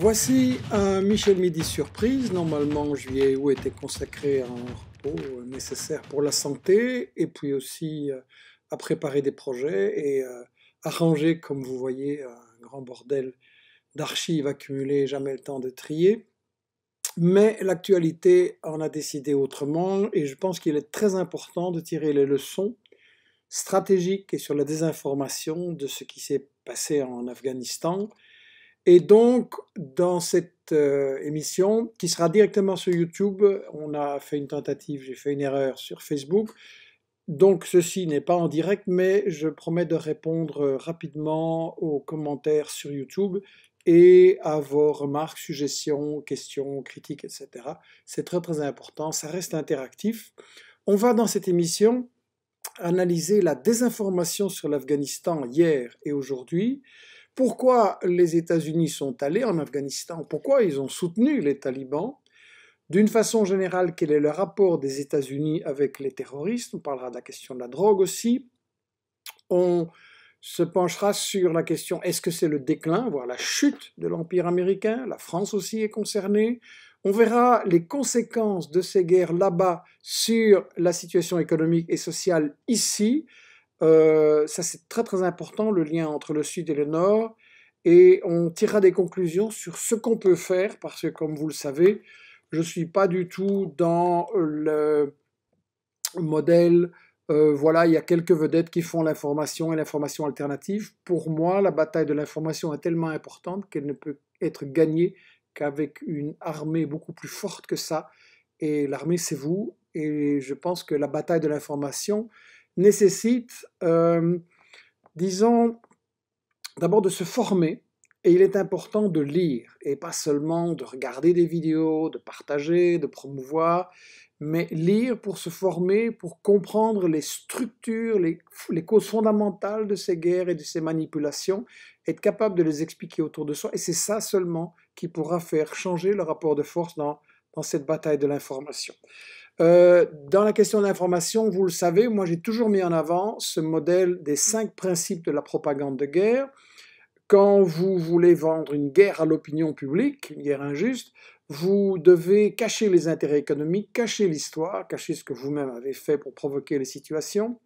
Voici un Michel Midi surprise. Normalement, juillet août était consacré à un repos euh, nécessaire pour la santé et puis aussi euh, à préparer des projets et euh, à ranger, comme vous voyez, un grand bordel d'archives accumulées, jamais le temps de trier. Mais l'actualité en a décidé autrement et je pense qu'il est très important de tirer les leçons stratégiques et sur la désinformation de ce qui s'est passé en Afghanistan et donc, dans cette euh, émission, qui sera directement sur YouTube, on a fait une tentative, j'ai fait une erreur sur Facebook. Donc, ceci n'est pas en direct, mais je promets de répondre euh, rapidement aux commentaires sur YouTube et à vos remarques, suggestions, questions, critiques, etc. C'est très très important, ça reste interactif. On va dans cette émission analyser la désinformation sur l'Afghanistan hier et aujourd'hui, pourquoi les États-Unis sont allés en Afghanistan, pourquoi ils ont soutenu les talibans, d'une façon générale, quel est le rapport des États-Unis avec les terroristes On parlera de la question de la drogue aussi. On se penchera sur la question est-ce que c'est le déclin, voire la chute de l'Empire américain La France aussi est concernée. On verra les conséquences de ces guerres là-bas sur la situation économique et sociale ici. Euh, ça c'est très très important, le lien entre le sud et le nord, et on tirera des conclusions sur ce qu'on peut faire, parce que comme vous le savez, je ne suis pas du tout dans le modèle, euh, voilà, il y a quelques vedettes qui font l'information et l'information alternative. Pour moi, la bataille de l'information est tellement importante qu'elle ne peut être gagnée qu'avec une armée beaucoup plus forte que ça. Et l'armée, c'est vous. Et je pense que la bataille de l'information, nécessite, euh, disons, d'abord de se former, et il est important de lire, et pas seulement de regarder des vidéos, de partager, de promouvoir, mais lire pour se former, pour comprendre les structures, les, causes fondamentales de ces guerres et de ces manipulations, être capable de les expliquer autour de soi, et c'est ça seulement qui pourra faire changer le rapport de force dans cette bataille de l'information. Euh, dans la question de l'information, vous le savez, moi j'ai toujours mis en avant ce modèle des cinq principes de la propagande de guerre. Quand vous voulez vendre une guerre à l'opinion publique, une guerre injuste, vous devez cacher les intérêts économiques, cacher l'histoire, cacher ce que vous-même avez fait pour provoquer les situations,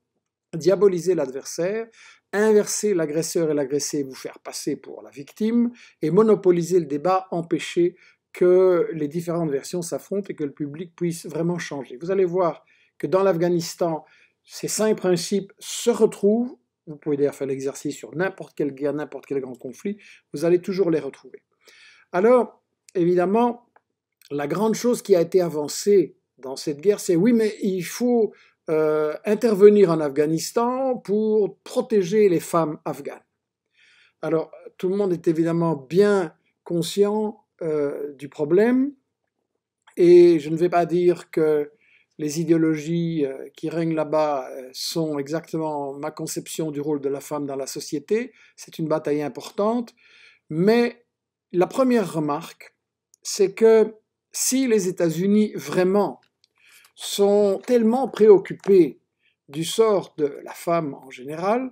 diaboliser l'adversaire, inverser l'agresseur et l'agressé, vous faire passer pour la victime, et monopoliser le débat, empêcher que les différentes versions s'affrontent et que le public puisse vraiment changer. Vous allez voir que dans l'Afghanistan, ces cinq principes se retrouvent. Vous pouvez d'ailleurs faire l'exercice sur n'importe quelle guerre, n'importe quel grand conflit. Vous allez toujours les retrouver. Alors, évidemment, la grande chose qui a été avancée dans cette guerre, c'est oui, mais il faut euh, intervenir en Afghanistan pour protéger les femmes afghanes. Alors, tout le monde est évidemment bien conscient euh, du problème. Et je ne vais pas dire que les idéologies euh, qui règnent là-bas euh, sont exactement ma conception du rôle de la femme dans la société. C'est une bataille importante. Mais la première remarque, c'est que si les États-Unis vraiment sont tellement préoccupés du sort de la femme en général,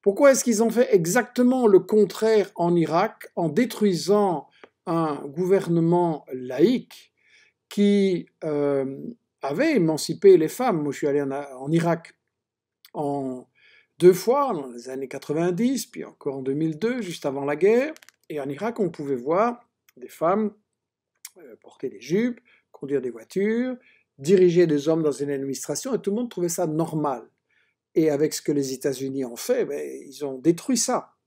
pourquoi est-ce qu'ils ont fait exactement le contraire en Irak en détruisant un gouvernement laïque qui euh, avait émancipé les femmes. Moi, je suis allé en, Irak en deux fois, dans les années 90, puis encore en 2002, juste avant la guerre. Et en Irak, on pouvait voir des femmes euh, porter des jupes, conduire des voitures, diriger des hommes dans une administration, et tout le monde trouvait ça normal. Et avec ce que les États-Unis ont fait, ben, ils ont détruit ça.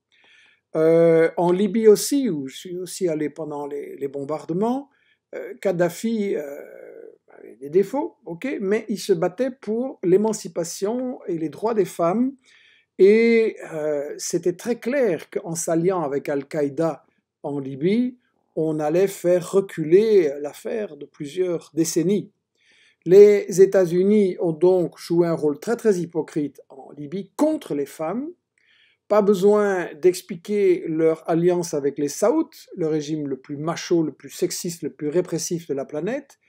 Euh, en Libye aussi, où je suis aussi allé pendant les, bombardements, euh, Kadhafi euh, avait des défauts, ok, mais il se battait pour l'émancipation et les droits des femmes. Et c'était très clair qu'en s'alliant avec Al-Qaïda en Libye, on allait faire reculer l'affaire de plusieurs décennies. Les États-Unis ont donc joué un rôle très très hypocrite en Libye contre les femmes, pas besoin d'expliquer leur alliance avec les Saouds, le régime le plus macho, le plus sexiste, le plus répressif de la planète.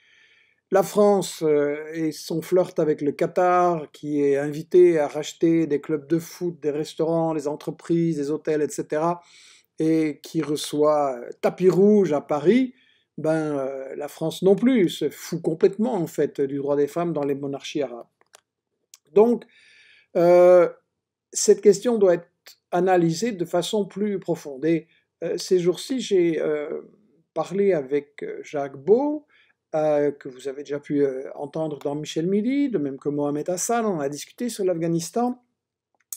La France euh, et son flirt avec le Qatar, qui est invité à racheter des clubs de foot, des restaurants, des entreprises, des hôtels, etc., et qui reçoit euh, tapis rouge à Paris, ben, euh, la France non plus se fout complètement en fait du droit des femmes dans les monarchies arabes. Donc, cette question doit être analyser de façon plus profonde. Et euh, ces jours-ci, j'ai euh, parlé avec euh, Jacques Beau, que vous avez déjà pu entendre dans Michel Midi, de même que Mohamed Hassan, on a discuté sur l'Afghanistan.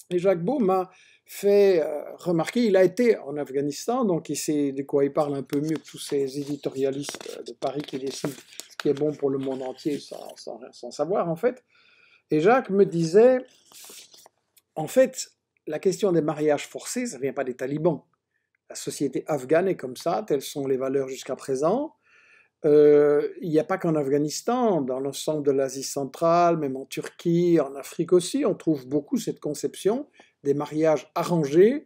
Et Jacques Beau m'a fait remarquer, il a été en Afghanistan, donc il sait de quoi il parle un peu mieux que tous ces éditorialistes de Paris qui décident ce qui est bon pour le monde entier sans, sans savoir en fait. Et Jacques me disait, en fait, la question des mariages forcés, ça ne vient pas des talibans. La société afghane est comme ça, telles sont les valeurs jusqu'à présent. Euh, il n'y a pas qu'en Afghanistan, dans l'ensemble de l'Asie centrale, même en Turquie, en Afrique aussi, on trouve beaucoup cette conception des mariages arrangés.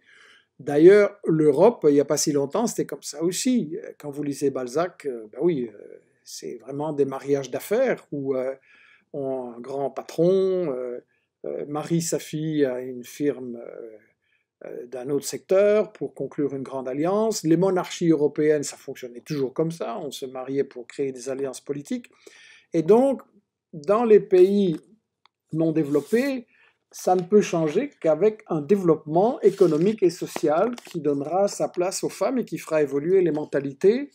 D'ailleurs, l'Europe, il n'y a pas si longtemps, c'était comme ça aussi. Quand vous lisez Balzac, euh, ben oui, euh, c'est vraiment des mariages d'affaires où on un grand patron, euh, marie sa fille à une firme euh, euh, d'un autre secteur pour conclure une grande alliance. Les monarchies européennes, ça fonctionnait toujours comme ça, on se mariait pour créer des alliances politiques. Et donc, dans les pays non développés, ça ne peut changer qu'avec un développement économique et social qui donnera sa place aux femmes et qui fera évoluer les mentalités.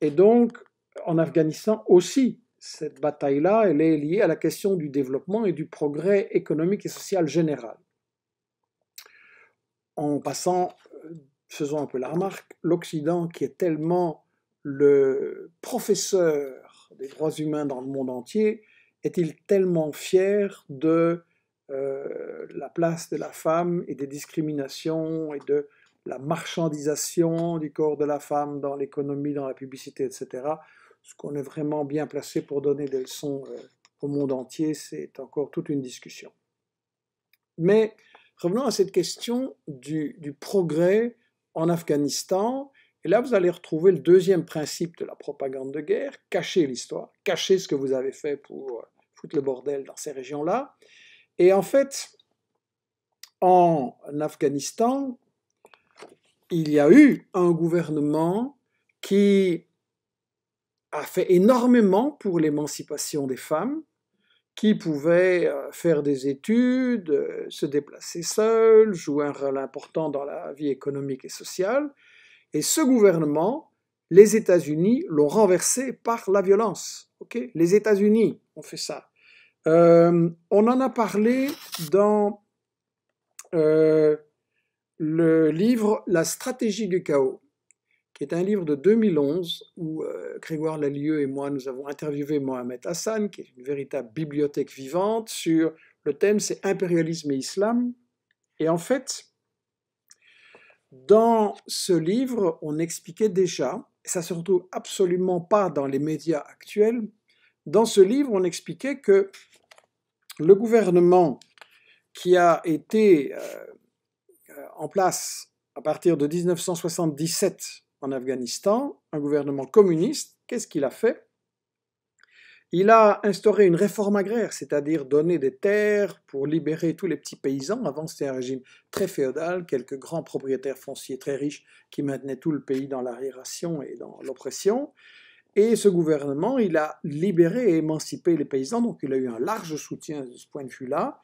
Et donc, en Afghanistan aussi, cette bataille-là, elle est liée à la question du développement et du progrès économique et social général. En passant, euh, faisons un peu la remarque, l'Occident qui est tellement le professeur des droits humains dans le monde entier, est-il tellement fier de euh, la place de la femme et des discriminations et de la marchandisation du corps de la femme dans l'économie, dans la publicité, etc., ce qu'on est vraiment bien placé pour donner des leçons euh, au monde entier, c'est encore toute une discussion. Mais revenons à cette question du, progrès en Afghanistan. Et là, vous allez retrouver le deuxième principe de la propagande de guerre, cacher l'histoire, cacher ce que vous avez fait pour euh, foutre le bordel dans ces régions-là. Et en fait, en Afghanistan, il y a eu un gouvernement qui a fait énormément pour l'émancipation des femmes qui pouvaient euh, faire des études, euh, se déplacer seules, jouer un rôle important dans la vie économique et sociale. Et ce gouvernement, les États-Unis l'ont renversé par la violence. Ok les États-Unis ont fait ça. Euh, on en a parlé dans le livre La stratégie du chaos qui est un livre de 2011 où euh, Grégoire Lalieu et moi, nous avons interviewé Mohamed Hassan, qui est une véritable bibliothèque vivante, sur le thème c'est impérialisme et islam. Et en fait, dans ce livre, on expliquait déjà, ça se retrouve absolument pas dans les médias actuels, dans ce livre, on expliquait que le gouvernement qui a été euh, euh, en place à partir de 1977 en Afghanistan, un gouvernement communiste, qu'est-ce qu'il a fait Il a instauré une réforme agraire, c'est-à-dire donner des terres pour libérer tous les petits paysans. Avant, c'était un régime très féodal, quelques grands propriétaires fonciers très riches qui maintenaient tout le pays dans l'arriération et dans l'oppression. Et ce gouvernement, il a libéré et émancipé les paysans, donc il a eu un large soutien de ce point de vue-là.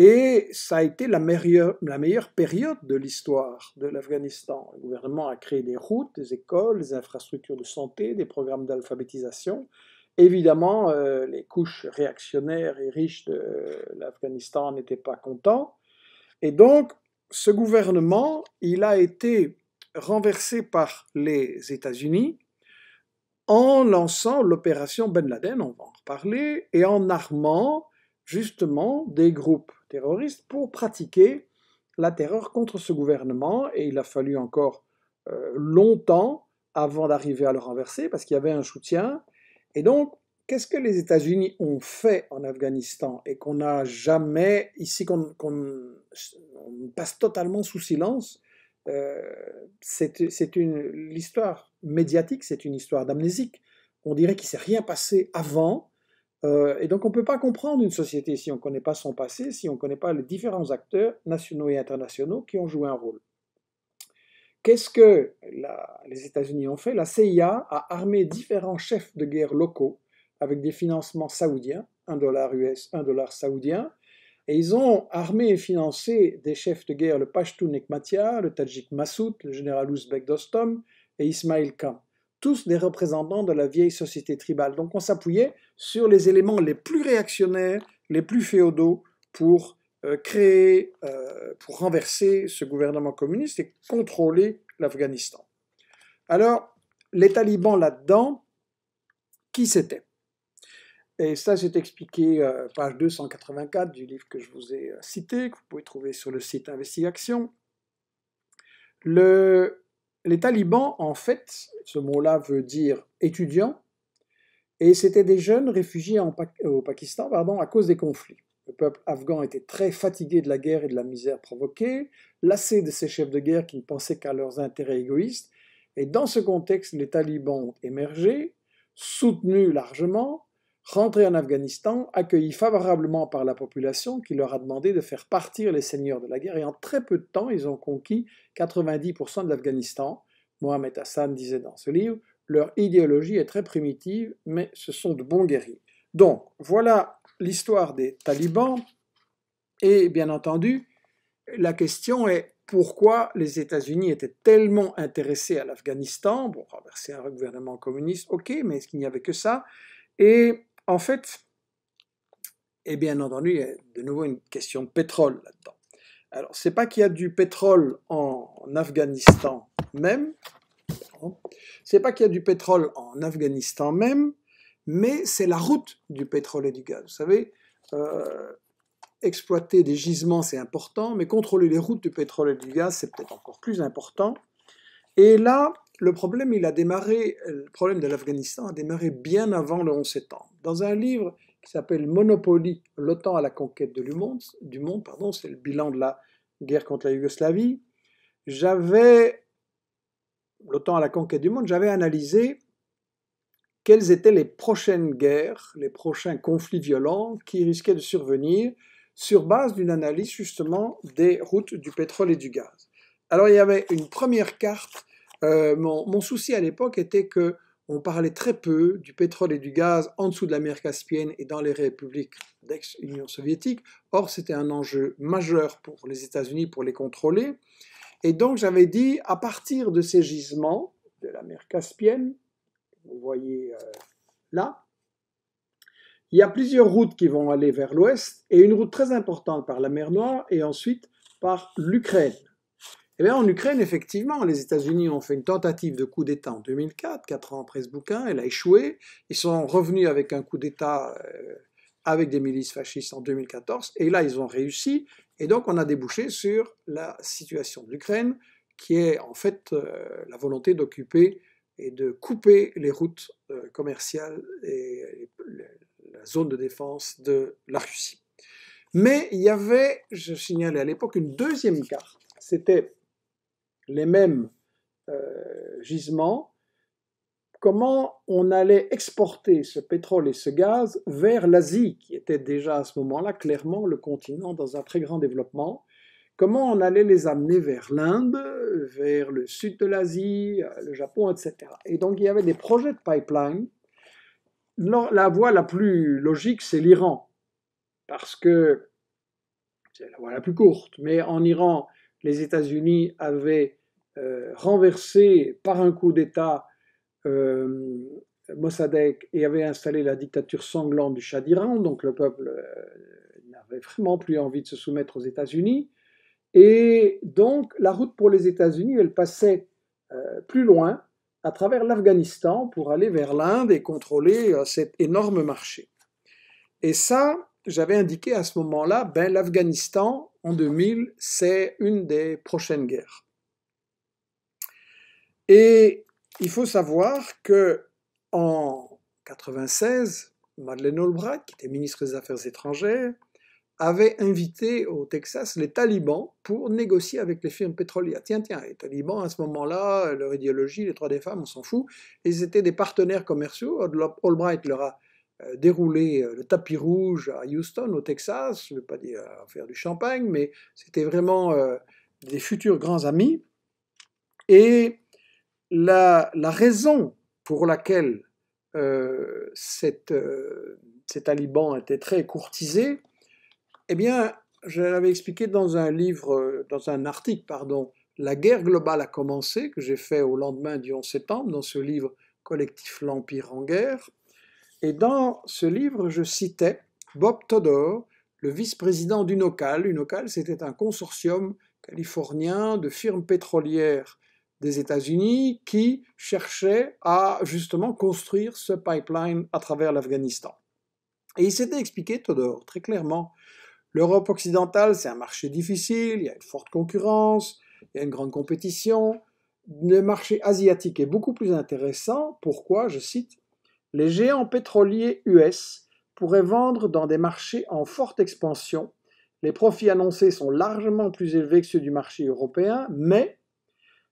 Et ça a été la meilleure, la meilleure période de l'histoire de l'Afghanistan. Le gouvernement a créé des routes, des écoles, des infrastructures de santé, des programmes d'alphabétisation. Évidemment, euh, les couches réactionnaires et riches de l'Afghanistan n'étaient pas contents. Et donc, ce gouvernement, il a été renversé par les États-Unis en lançant l'opération Ben Laden, on va en reparler, et en armant justement des groupes terroristes pour pratiquer la terreur contre ce gouvernement et il a fallu encore euh, longtemps avant d'arriver à le renverser parce qu'il y avait un soutien. Et donc, qu'est-ce que les États-Unis ont fait en Afghanistan et qu'on n'a jamais, ici qu'on passe totalement sous silence euh, c'est une histoire médiatique, c'est une histoire d'amnésique. On dirait qu'il s'est rien passé avant, euh, et donc on ne peut pas comprendre une société si on ne connaît pas son passé, si on ne connaît pas les différents acteurs nationaux et internationaux qui ont joué un rôle. Qu'est-ce que les États-Unis ont fait La CIA a armé différents chefs de guerre locaux avec des financements saoudiens, 1 dollar US, 1 dollar saoudien, et ils ont armé et financé des chefs de guerre, le Pashtun Ekmatia, le Tadjik Massoud, le général ouzbek Dostom et Ismail Khan tous des représentants de la vieille société tribale. Donc on s'appuyait sur les éléments les plus réactionnaires, les plus féodaux pour euh, créer, euh, pour renverser ce gouvernement communiste et contrôler l'Afghanistan. Alors, les talibans là-dedans, qui c'était Et ça, c'est expliqué euh, page 284 du livre que je vous ai cité, que vous pouvez trouver sur le site Investigation. Le, les talibans, en fait, ce mot-là veut dire étudiants, et c'était des jeunes réfugiés au Pakistan pardon, à cause des conflits. Le peuple afghan était très fatigué de la guerre et de la misère provoquée, lassé de ces chefs de guerre qui ne pensaient qu'à leurs intérêts égoïstes, et dans ce contexte, les talibans ont émergé, soutenus largement, rentrés en Afghanistan, accueillis favorablement par la population qui leur a demandé de faire partir les seigneurs de la guerre. Et en très peu de temps, ils ont conquis 90% de l'Afghanistan. Mohamed Hassan disait dans ce livre, leur idéologie est très primitive, mais ce sont de bons guerriers. Donc, voilà l'histoire des talibans. Et bien entendu, la question est pourquoi les États-Unis étaient tellement intéressés à l'Afghanistan. Bon, renverser un gouvernement communiste, ok, mais est-ce qu'il n'y avait que ça Et en fait, et eh bien entendu, il y a de nouveau une question de pétrole là-dedans. Alors, c'est pas qu'il y a du pétrole en Afghanistan même, c'est pas qu'il y a du pétrole en Afghanistan même, mais c'est la route du pétrole et du gaz. Vous savez, euh, exploiter des gisements, c'est important, mais contrôler les routes du pétrole et du gaz, c'est peut-être encore plus important. Et là, le problème, il a démarré, euh, le problème de l'Afghanistan a démarré bien avant le 11 septembre. Dans un livre qui s'appelle Monopoly, l'OTAN à la conquête du monde, du monde pardon, c'est le bilan de la guerre contre la Yougoslavie, j'avais, l'OTAN à la conquête du monde, j'avais analysé quelles étaient les prochaines guerres, les prochains conflits violents qui risquaient de survenir sur base d'une analyse justement des routes du pétrole et du gaz. Alors il y avait une première carte euh, mon, souci à l'époque était que on parlait très peu du pétrole et du gaz en dessous de la mer Caspienne et dans les républiques d'ex-Union soviétique. Or, c'était un enjeu majeur pour les États-Unis pour les contrôler. Et donc, j'avais dit, à partir de ces gisements de la mer Caspienne, vous voyez euh, là, il y a plusieurs routes qui vont aller vers l'ouest, et une route très importante par la mer Noire, et ensuite par l'Ukraine. Eh bien, en Ukraine, effectivement, les États-Unis ont fait une tentative de coup d'État en 2004, quatre ans après ce bouquin, elle a échoué. Ils sont revenus avec un coup d'État euh, avec des milices fascistes en 2014, et là, ils ont réussi. Et donc, on a débouché sur la situation de l'Ukraine, qui est en fait euh, la volonté d'occuper et de couper les routes euh, commerciales et, la zone de défense de la Russie. Mais il y avait, je signalais à l'époque, une deuxième carte. C'était les mêmes euh, gisements, comment on allait exporter ce pétrole et ce gaz vers l'Asie, qui était déjà à ce moment-là clairement le continent dans un très grand développement, comment on allait les amener vers l'Inde, vers le sud de l'Asie, euh, le Japon, etc. Et donc il y avait des projets de pipeline. La voie la plus logique, c'est l'Iran, parce que c'est la voie la plus courte, mais en Iran, les États-Unis avaient euh, renversé par un coup d'État euh, Mossadegh et avait installé la dictature sanglante du Shah d'Iran, donc le peuple euh, n'avait vraiment plus envie de se soumettre aux États-Unis. Et donc la route pour les États-Unis, elle passait plus loin, à travers l'Afghanistan, pour aller vers l'Inde et contrôler cet énorme marché. Et ça, j'avais indiqué à ce moment-là, ben, l'Afghanistan, en 2000, c'est une des prochaines guerres. Et il faut savoir que en 96, Madeleine Albright, qui était ministre des Affaires étrangères, avait invité au Texas les talibans pour négocier avec les firmes pétrolières. Tiens, tiens, les talibans, à ce moment-là, leur idéologie, les droits des femmes, on s'en fout. Ils étaient des partenaires commerciaux. Albright leur a euh, déroulé euh, le tapis rouge à Houston, au Texas. Je ne veux pas dire euh, faire du champagne, mais c'était vraiment des futurs grands amis. Et la, raison pour laquelle euh, euh, cet aliban était très courtisé, eh bien, je l'avais expliqué dans un livre, dans un article, pardon, La guerre globale a commencé, que j'ai fait au lendemain du 11 septembre, dans ce livre collectif L'Empire en guerre. Et dans ce livre, je citais Bob Todor, le vice-président d'Unocal. Unocal, c'était un consortium californien de firmes pétrolières des États-Unis qui cherchait à justement construire ce pipeline à travers l'Afghanistan. Et il s'était expliqué, tout dehors, très clairement, l'Europe occidentale, c'est un marché difficile, il y a une forte concurrence, il y a une grande compétition. Le marché asiatique est beaucoup plus intéressant. Pourquoi Je cite, les géants pétroliers US pourraient vendre dans des marchés en forte expansion. Les profits annoncés sont largement plus élevés que ceux du marché européen, mais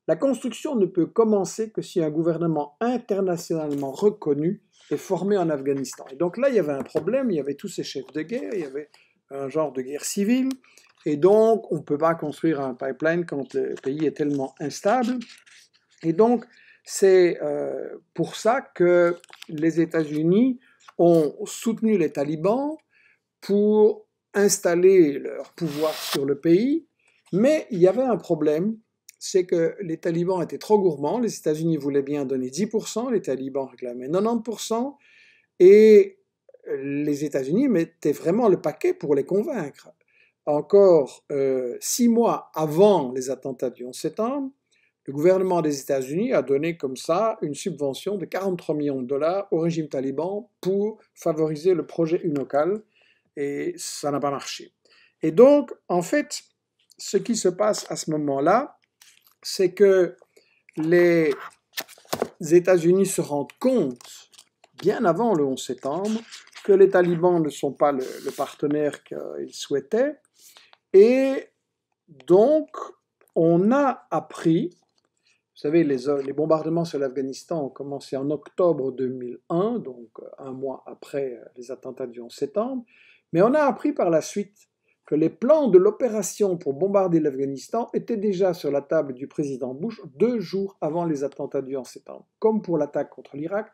la construction ne peut commencer que si un gouvernement internationalement reconnu est formé en Afghanistan. Et donc là, il y avait un problème, il y avait tous ces chefs de guerre, il y avait un genre de guerre civile, et donc on ne peut pas construire un pipeline quand le pays est tellement instable. Et donc c'est euh, pour ça que les États-Unis ont soutenu les talibans pour installer leur pouvoir sur le pays, mais il y avait un problème, c'est que les talibans étaient trop gourmands, les États-Unis voulaient bien donner 10%, les talibans réclamaient 90%, et les États-Unis mettaient vraiment le paquet pour les convaincre. Encore euh, six mois avant les attentats du 11 septembre, le gouvernement des États-Unis a donné comme ça une subvention de 43 millions de dollars au régime taliban pour favoriser le projet UNOCAL, et ça n'a pas marché. Et donc, en fait, ce qui se passe à ce moment-là, c'est que les États-Unis se rendent compte, bien avant le 11 septembre, que les talibans ne sont pas le, partenaire qu'ils souhaitaient. Et donc, on a appris, vous savez, les bombardements sur l'Afghanistan ont commencé en octobre 2001, donc euh, un mois après euh, les attentats du 11 septembre, mais on a appris par la suite que les plans de l'opération pour bombarder l'Afghanistan étaient déjà sur la table du président Bush deux jours avant les attentats du 11 septembre. Comme pour l'attaque contre l'Irak,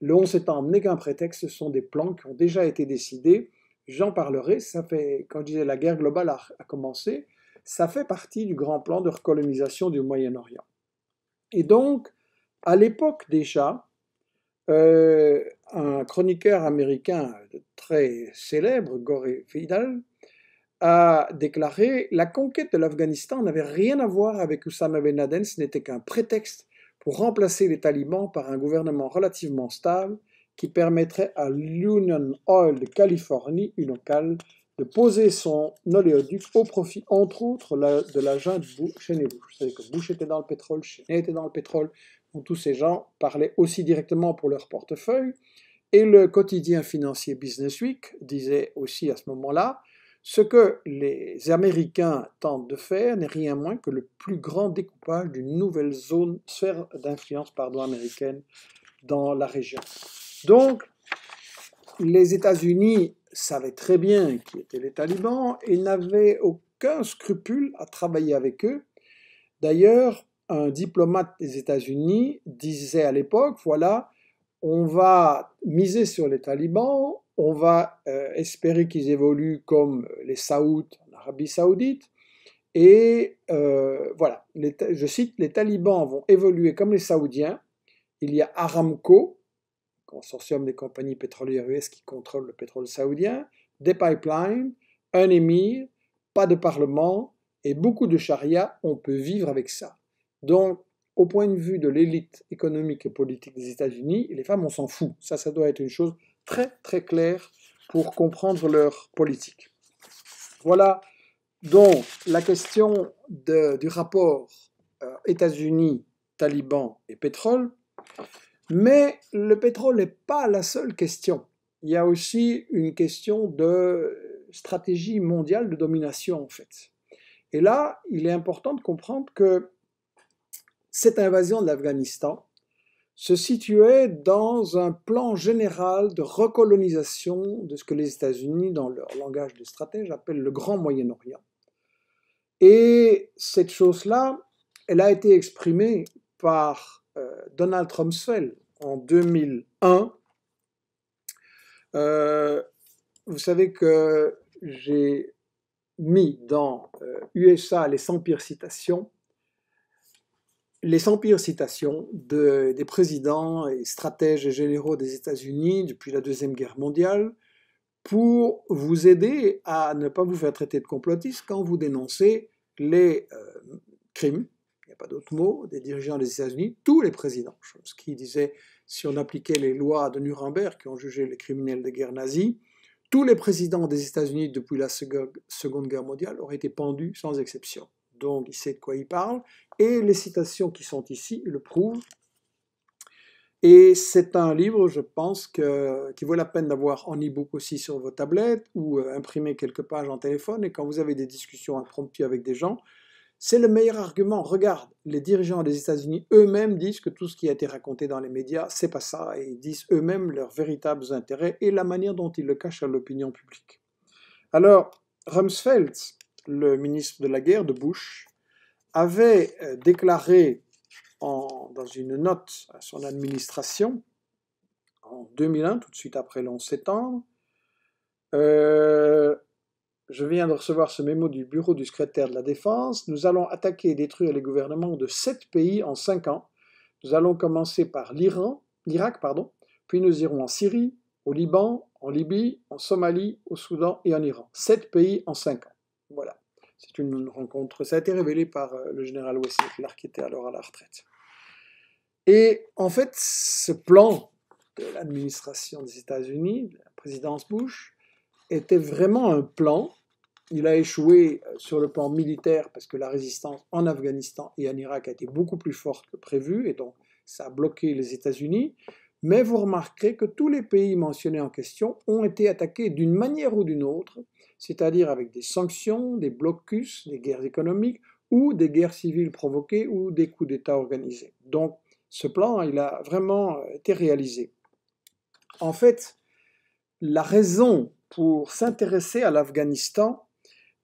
le 11 septembre n'est qu'un prétexte, ce sont des plans qui ont déjà été décidés. J'en parlerai, ça fait, quand je disais la guerre globale a, commencé, ça fait partie du grand plan de recolonisation du Moyen-Orient. Et donc, à l'époque déjà, euh, un chroniqueur américain très célèbre, Gore Vidal, a déclaré La conquête de l'Afghanistan n'avait rien à voir avec Oussama Ben Laden, ce n'était qu'un prétexte pour remplacer les talibans par un gouvernement relativement stable qui permettrait à l'Union Oil de Californie, une locale, de poser son oléoduc au profit, entre autres, de l'agent de et Bush. Vous savez que était dans le pétrole, Cheney était dans le pétrole, où tous ces gens parlaient aussi directement pour leur portefeuille. Et le quotidien financier Business Week disait aussi à ce moment-là ce que les Américains tentent de faire n'est rien moins que le plus grand découpage d'une nouvelle zone, sphère d'influence pardon, américaine dans la région. Donc, les États-Unis savaient très bien qui étaient les talibans et n'avaient aucun scrupule à travailler avec eux. D'ailleurs, un diplomate des États-Unis disait à l'époque, voilà, on va miser sur les talibans, on va euh, espérer qu'ils évoluent comme les Saouds en Arabie saoudite. Et euh, voilà, je cite, les talibans vont évoluer comme les saoudiens. Il y a Aramco, consortium des compagnies pétrolières US qui contrôle le pétrole saoudien, des pipelines, un émir, pas de parlement et beaucoup de charia, on peut vivre avec ça. Donc, au point de vue de l'élite économique et politique des États-Unis, les femmes, on s'en fout. Ça, ça doit être une chose très très clair pour comprendre leur politique. Voilà donc la question du rapport euh, États-Unis, taliban et pétrole. Mais le pétrole n'est pas la seule question. Il y a aussi une question de stratégie mondiale de domination en fait. Et là, il est important de comprendre que cette invasion de l'Afghanistan, se situait dans un plan général de recolonisation de ce que les États-Unis, dans leur langage de stratège, appellent le Grand Moyen-Orient. Et cette chose-là, elle a été exprimée par euh, Donald Rumsfeld en 2001. Euh, vous savez que j'ai mis dans USA euh, les 100 pires citations les 100 pires citations des présidents et stratèges et généraux des États-Unis depuis la Deuxième Guerre mondiale pour vous aider à ne pas vous faire traiter de complotiste quand vous dénoncez les euh, crimes, il n'y a pas d'autre mot, des dirigeants des États-Unis, tous les présidents. Ce qui disait, si on appliquait les lois de Nuremberg qui ont jugé les criminels de guerre nazis, tous les présidents des États-Unis depuis la Seconde Guerre mondiale auraient été pendus sans exception. Donc il sait de quoi il parle, et les citations qui sont ici le prouvent. Et c'est un livre, je pense, que, qui vaut la peine d'avoir en e-book aussi sur vos tablettes ou euh, imprimer quelques pages en téléphone. Et quand vous avez des discussions impromptues avec des gens, c'est le meilleur argument. Regarde, les dirigeants des États-Unis eux-mêmes disent que tout ce qui a été raconté dans les médias, c'est pas ça. Et ils disent eux-mêmes leurs véritables intérêts et la manière dont ils le cachent à l'opinion publique. Alors, Rumsfeld, le ministre de la guerre de Bush, avait euh, déclaré dans une note à son administration en 2001, tout de suite après l'11 septembre, euh, je viens de recevoir ce mémo du bureau du secrétaire de la Défense. Nous allons attaquer et détruire les gouvernements de sept pays en cinq ans. Nous allons commencer par l'Iran, l'Irak, pardon, puis nous irons en Syrie, au Liban, en Libye, en Somalie, au Soudan et en Iran. Sept pays en cinq ans. Voilà. C'est une rencontre, ça a été révélé par euh, le général Wesley qui était alors à la retraite. Et en fait, ce plan de l'administration des États-Unis, de la présidence Bush, était vraiment un plan. Il a échoué euh, sur le plan militaire parce que la résistance en Afghanistan et en Irak a été beaucoup plus forte que prévu et donc ça a bloqué les États-Unis. Mais vous remarquerez que tous les pays mentionnés en question ont été attaqués d'une manière ou d'une autre c'est-à-dire avec des sanctions, des blocus, des guerres économiques ou des guerres civiles provoquées ou des coups d'État organisés. Donc ce plan, il a vraiment euh, été réalisé. En fait, la raison pour s'intéresser à l'Afghanistan,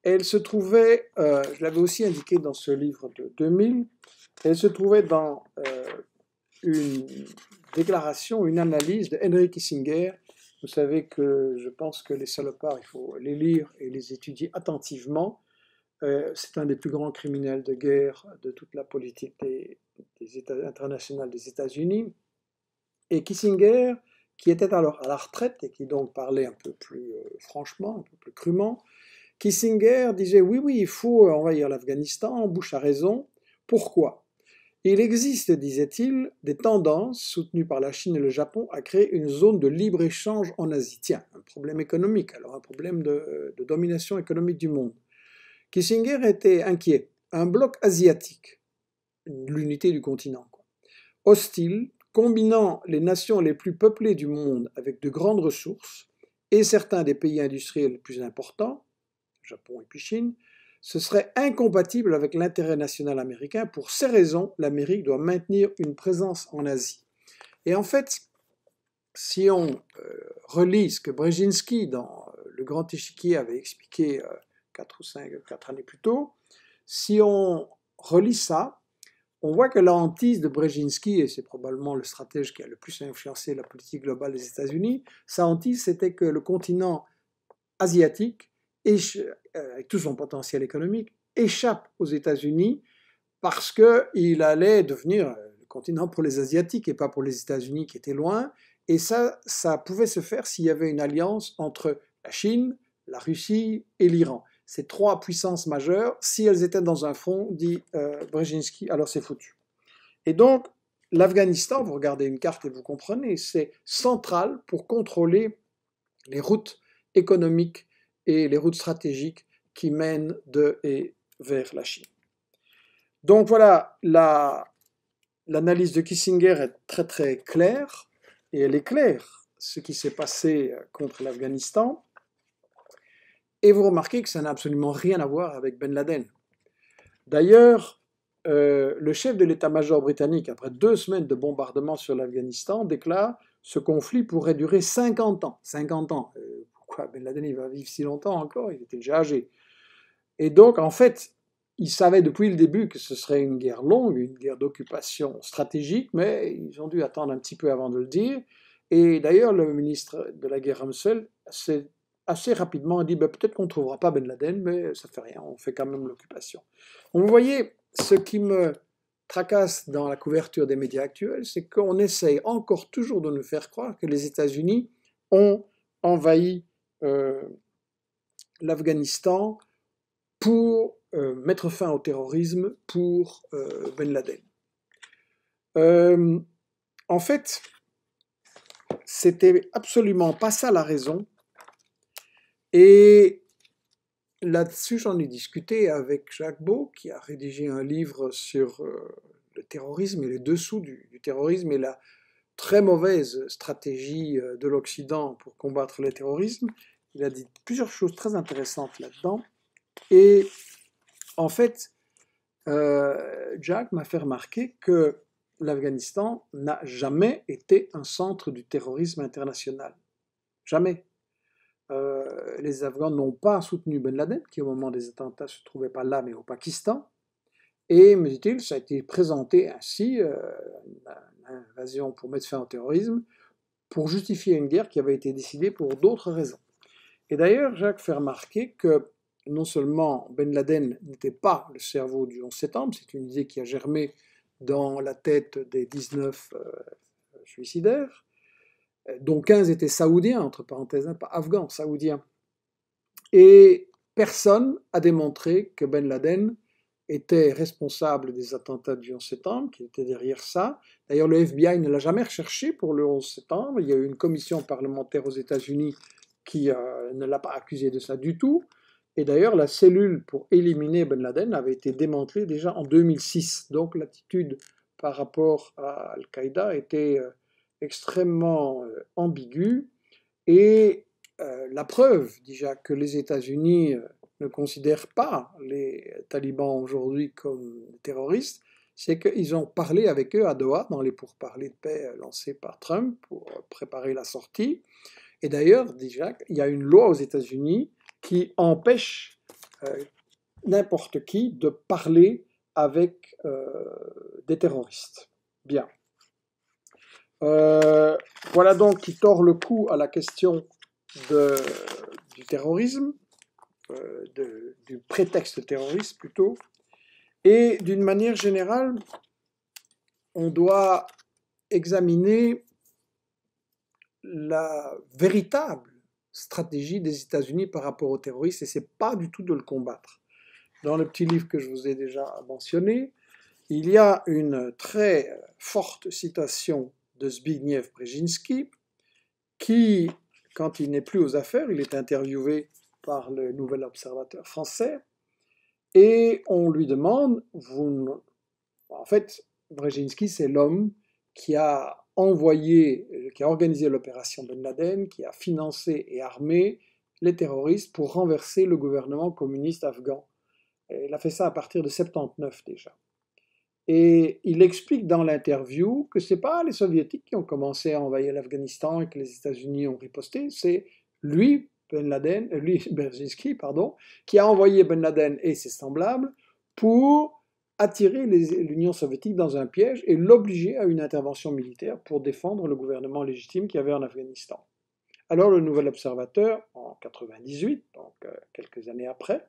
elle se trouvait, euh, je l'avais aussi indiqué dans ce livre de 2000, elle se trouvait dans euh, une déclaration, une analyse de Henry Kissinger vous savez que je pense que les salopards, il faut les lire et les étudier attentivement. Euh, c'est un des plus grands criminels de guerre de toute la politique des, internationale des États-Unis. Et Kissinger, qui était alors à la retraite et qui donc parlait un peu plus euh, franchement, un peu plus crûment, Kissinger disait oui, oui, il faut envahir l'Afghanistan, Bush a raison. Pourquoi il existe, disait-il, des tendances soutenues par la Chine et le Japon à créer une zone de libre-échange en Asie. Tiens, un problème économique, alors un problème de, euh, domination économique du monde. Kissinger était inquiet. Un bloc asiatique, l'unité du continent, hostile, combinant les nations les plus peuplées du monde avec de grandes ressources et certains des pays industriels les plus importants, Japon et puis Chine, ce serait incompatible avec l'intérêt national américain. Pour ces raisons, l'Amérique doit maintenir une présence en Asie. Et en fait, si on euh, relit ce que Brzezinski, dans euh, Le Grand Échiquier, avait expliqué euh, quatre 4 ou 5, 4 années plus tôt, si on relit ça, on voit que la hantise de Brzezinski, et c'est probablement le stratège qui a le plus influencé la politique globale des États-Unis, sa hantise, c'était que le continent asiatique euh, avec tout son potentiel économique, échappe aux États-Unis parce qu'il allait devenir euh, le continent pour les Asiatiques et pas pour les États-Unis qui étaient loin. Et ça, ça pouvait se faire s'il y avait une alliance entre la Chine, la Russie et l'Iran. Ces trois puissances majeures, si elles étaient dans un front, dit euh, Brzezinski, alors c'est foutu. Et donc, l'Afghanistan, vous regardez une carte et vous comprenez, c'est central pour contrôler les routes économiques et les routes stratégiques qui mènent de et vers la Chine. Donc voilà, l'analyse de Kissinger est très très claire, et elle éclaire ce qui s'est passé euh, contre l'Afghanistan. Et vous remarquez que ça n'a absolument rien à voir avec Ben Laden. D'ailleurs, euh, le chef de l'état-major britannique, après deux semaines de bombardement sur l'Afghanistan, déclare ce conflit pourrait durer 50 ans. 50 ans, euh, ben Laden il va vivre si longtemps encore Il était déjà âgé. Et donc, en fait, ils savaient depuis le début que ce serait une guerre longue, une guerre d'occupation stratégique, mais ils ont dû attendre un petit peu avant de le dire. Et d'ailleurs, le ministre de la guerre Ramsel assez rapidement dit bah, peut-être qu'on ne trouvera pas Ben Laden, mais ça fait rien, on fait quand même l'occupation. Vous voyez, ce qui me tracasse dans la couverture des médias actuels, c'est qu'on essaye encore toujours de nous faire croire que les États-Unis ont envahi euh, l'Afghanistan pour euh, mettre fin au terrorisme pour euh, Ben Laden. en fait, c'était absolument pas ça la raison. Et là-dessus, j'en ai discuté avec Jacques Beau, qui a rédigé un livre sur le terrorisme et les dessous du, du terrorisme et la très mauvaise stratégie euh, de l'Occident pour combattre le terrorisme. Il a dit plusieurs choses très intéressantes là-dedans. Et en fait, euh, Jack m'a fait remarquer que l'Afghanistan n'a jamais été un centre du terrorisme international. Jamais. Euh, les Afghans n'ont pas soutenu Ben Laden, qui au moment des attentats se trouvait pas là, mais au Pakistan. Et, me dit-il, ça a été présenté ainsi, euh, l'invasion pour mettre fin au terrorisme, pour justifier une guerre qui avait été décidée pour d'autres raisons. Et d'ailleurs, Jacques fait remarquer que non seulement Ben Laden n'était pas le cerveau du 11 septembre, c'est une idée qui a germé dans la tête des 19 euh, suicidaires, euh, dont 15 étaient saoudiens, entre parenthèses, hein, pas afghans, saoudiens. Et personne a démontré que Ben Laden était responsable des attentats du 11 septembre, qui était derrière ça. D'ailleurs, le FBI ne l'a jamais recherché pour le 11 septembre. Il y a eu une commission parlementaire aux États-Unis qui euh, ne l'a pas accusé de ça du tout. Et d'ailleurs, la cellule pour éliminer Ben Laden avait été démantelée déjà en 2006. Donc l'attitude par rapport à Al-Qaïda était euh, extrêmement euh, ambiguë. Et la preuve déjà que les États-Unis ne considèrent pas les talibans aujourd'hui comme terroristes, c'est qu'ils ont parlé avec eux à Doha dans les pourparlers de paix lancés par Trump pour préparer la sortie. Et d'ailleurs, dit Jacques, il y a une loi aux États-Unis qui empêche euh, n'importe qui de parler avec euh, des terroristes. Bien. Euh, voilà donc qui tord le coup à la question du terrorisme. Euh, du prétexte terroriste plutôt. Et d'une manière générale, on doit examiner la véritable stratégie des États-Unis par rapport aux terroristes, et c'est pas du tout de le combattre. Dans le petit livre que je vous ai déjà mentionné, il y a une très forte citation de Zbigniew Brzezinski, qui, quand il n'est plus aux affaires, il est interviewé par le nouvel observateur français, et on lui demande, vous... en fait, Brzezinski, c'est l'homme qui a envoyé, euh, qui a organisé l'opération Ben Laden, qui a financé et armé les terroristes pour renverser le gouvernement communiste afghan. il a fait ça à partir de 79 déjà. Et il explique dans l'interview que c'est pas les soviétiques qui ont commencé à envahir l'Afghanistan et que les États-Unis ont riposté, c'est lui ben Laden, euh, lui, Berzinski, pardon, qui a envoyé Ben Laden et ses semblables pour attirer l'Union soviétique dans un piège et l'obliger à une intervention militaire pour défendre le gouvernement légitime qu'il y avait en Afghanistan. Alors le nouvel observateur, en 1998, donc euh, quelques années après,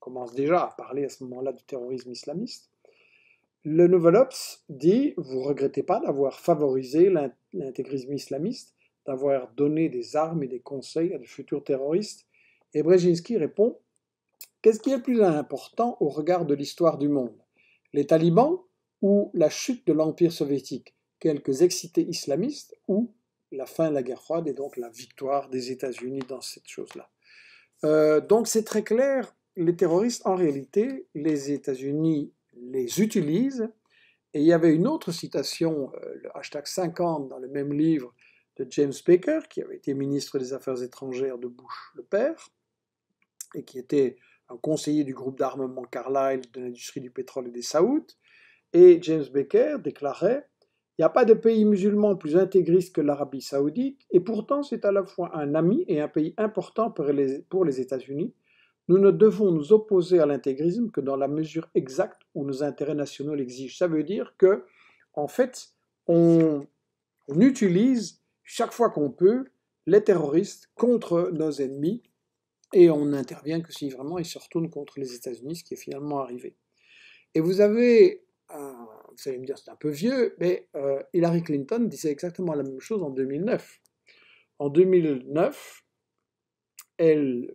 commence déjà à parler à ce moment-là du terrorisme islamiste, le nouvel Ops dit, vous regrettez pas d'avoir favorisé l'intégrisme islamiste, avoir donné des armes et des conseils à de futurs terroristes Et Brzezinski répond Qu'est-ce qui est plus important au regard de l'histoire du monde Les talibans ou la chute de l'Empire soviétique Quelques excités islamistes ou la fin de la guerre froide et donc la victoire des États-Unis dans cette chose-là euh, Donc c'est très clair, les terroristes, en réalité, les États-Unis les utilisent. Et il y avait une autre citation, euh, le hashtag 50 dans le même livre, James Baker, qui avait été ministre des Affaires étrangères de Bush le père, et qui était un conseiller du groupe d'armement Carlyle de l'industrie du pétrole et des Saouds. Et James Baker déclarait Il n'y a pas de pays musulman plus intégriste que l'Arabie saoudite, et pourtant c'est à la fois un ami et un pays important pour les, États-Unis. Nous ne devons nous opposer à l'intégrisme que dans la mesure exacte où nos intérêts nationaux l'exigent. Ça veut dire que, en fait, on utilise chaque fois qu'on peut, les terroristes contre nos ennemis, et on n'intervient que si vraiment ils se retournent contre les États-Unis, ce qui est finalement arrivé. Et vous avez, vous allez me dire c'est un peu vieux, mais euh, Hillary Clinton disait exactement la même chose en 2009. En 2009, elle,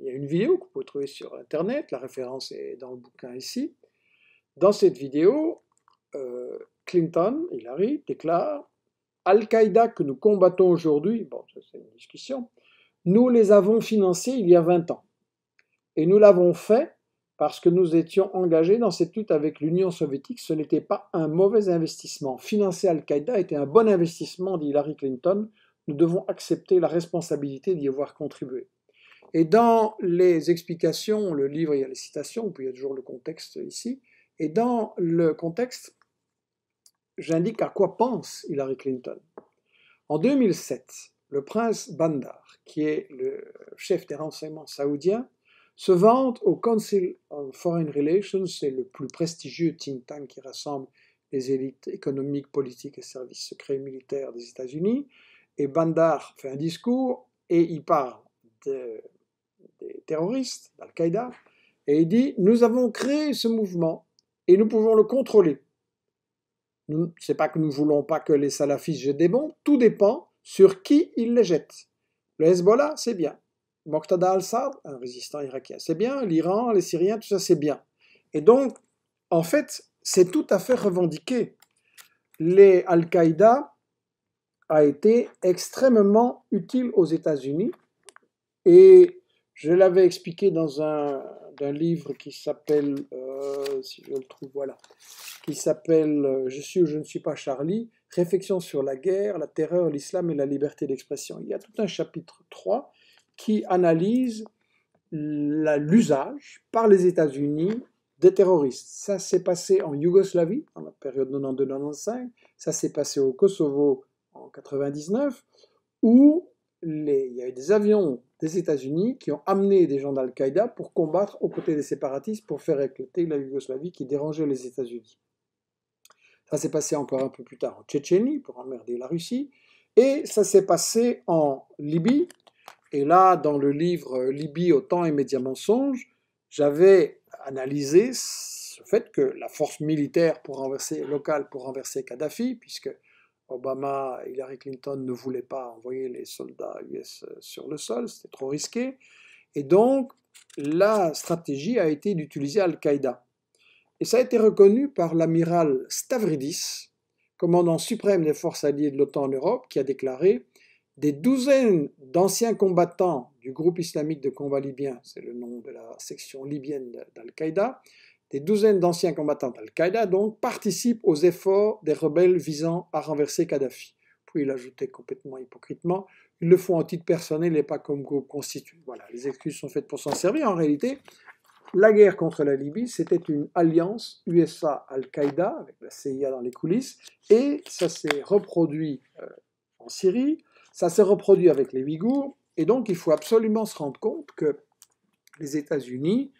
il y a une vidéo que vous pouvez trouver sur Internet, la référence est dans le bouquin ici. Dans cette vidéo, euh, Clinton, Hillary, déclare Al-Qaïda que nous combattons aujourd'hui, bon, c'est une discussion, nous les avons financés il y a 20 ans. Et nous l'avons fait parce que nous étions engagés dans cette lutte avec l'Union soviétique. Ce n'était pas un mauvais investissement. Financer Al-Qaïda était un bon investissement, dit Hillary Clinton. Nous devons accepter la responsabilité d'y avoir contribué. Et dans les explications, le livre, il y a les citations, puis il y a toujours le contexte ici. Et dans le contexte, j'indique à quoi pense Hillary Clinton. En 2007, le prince Bandar, qui est le chef des renseignements saoudiens, se vante au Council on Foreign Relations, c'est le plus prestigieux think tank qui rassemble les élites économiques, politiques et services secrets militaires des États-Unis. Et Bandar fait un discours et il parle des terroristes, d'Al-Qaïda, et il dit Nous avons créé ce mouvement et nous pouvons le contrôler. Ce n'est pas que nous voulons pas que les salafistes jettent des bons. tout dépend sur qui ils les jettent. Le Hezbollah, c'est bien. Moqtada al-Sad, un résistant irakien, c'est bien. L'Iran, les Syriens, tout ça, c'est bien. Et donc, en fait, c'est tout à fait revendiqué. Les Al-Qaïda a été extrêmement utile aux États-Unis et je l'avais expliqué dans un, livre qui s'appelle, euh, si je le trouve, voilà, qui s'appelle euh, Je suis ou je ne suis pas Charlie, Réflexion sur la guerre, la terreur, l'islam et la liberté d'expression. Il y a tout un chapitre 3 qui analyse l'usage par les États-Unis des terroristes. Ça s'est passé en Yougoslavie, dans la période 92-95, ça s'est passé au Kosovo en 99, où il y a eu des avions des États-Unis qui ont amené des gens d'Al-Qaïda pour combattre aux côtés des séparatistes pour faire éclater la Yougoslavie qui dérangeait les États-Unis. Ça s'est passé encore un peu plus tard en Tchétchénie pour emmerder la Russie. Et ça s'est passé en Libye. Et là, dans le livre euh, Libye, autant et médias mensonges, j'avais analysé ce fait que la force militaire pour renverser, locale pour renverser Kadhafi, puisque Obama, et Hillary Clinton ne voulaient pas envoyer les soldats US euh, sur le sol, c'était trop risqué. Et donc, la stratégie a été d'utiliser Al-Qaïda. Et ça a été reconnu par l'amiral Stavridis, commandant suprême des forces alliées de l'OTAN en Europe, qui a déclaré des douzaines d'anciens combattants du groupe islamique de combat libyen, c'est le nom de la section libyenne d'Al-Qaïda, des douzaines d'anciens combattants d'Al-Qaïda donc participent aux efforts des rebelles visant à renverser Kadhafi. Puis il ajoutait complètement hypocritement ils le font en titre personnel et pas comme groupe constitué. Voilà, les excuses sont faites pour s'en servir. En réalité, la guerre contre la Libye, c'était une alliance USA-Al-Qaïda, avec la CIA dans les coulisses, et ça s'est reproduit euh, en Syrie, ça s'est reproduit avec les Ouïghours, et donc il faut absolument se rendre compte que les États-Unis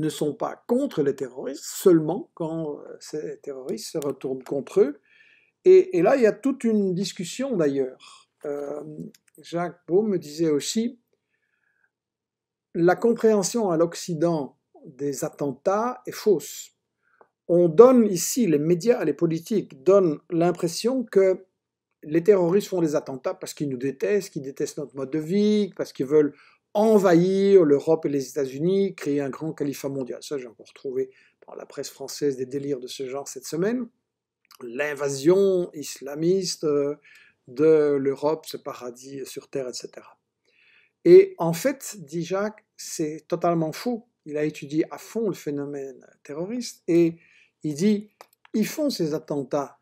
ne sont pas contre les terroristes, seulement quand euh, ces terroristes se retournent contre eux. Et, là, il y a toute une discussion d'ailleurs. Euh, Jacques Beau me disait aussi, la compréhension à l'Occident des attentats est fausse. On donne ici, les médias, les politiques donnent l'impression que les terroristes font des attentats parce qu'ils nous détestent, qu'ils détestent notre mode de vie, parce qu'ils veulent envahir l'Europe et les États-Unis, créer un grand califat mondial. Ça, j'ai encore trouvé dans la presse française des délires de ce genre cette semaine. L'invasion islamiste euh, de l'Europe, ce paradis sur terre, etc. Et en fait, dit Jacques, c'est totalement fou. Il a étudié à fond le phénomène terroriste et il dit ils font ces attentats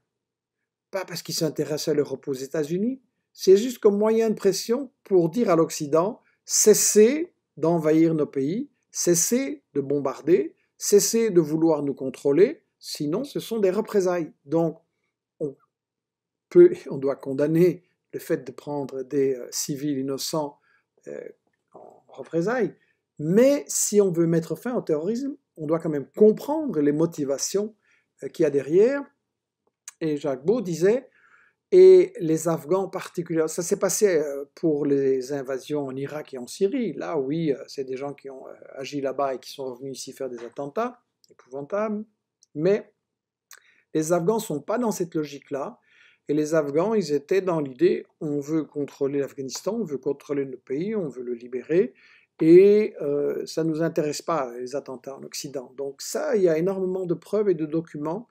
pas parce qu'ils s'intéressent à l'Europe ou aux États-Unis, c'est juste comme moyen de pression pour dire à l'Occident cesser d'envahir nos pays, cesser de bombarder, cesser de vouloir nous contrôler, sinon ce sont des représailles. Donc, on, peut, on doit condamner le fait de prendre des euh, civils innocents euh, en représailles, mais si on veut mettre fin au terrorisme, on doit quand même comprendre les motivations euh, qu'il y a derrière. Et Jacques Beau disait, et les Afghans particulièrement. Ça s'est passé euh, pour les invasions en Irak et en Syrie. Là, oui, euh, c'est des gens qui ont euh, agi là-bas et qui sont revenus ici faire des attentats épouvantables. Mais les Afghans ne sont pas dans cette logique-là. Et les Afghans, ils étaient dans l'idée, on veut contrôler l'Afghanistan, on veut contrôler le pays, on veut le libérer. Et ça ne nous intéresse pas, les attentats en Occident. Donc ça, il y a énormément de preuves et de documents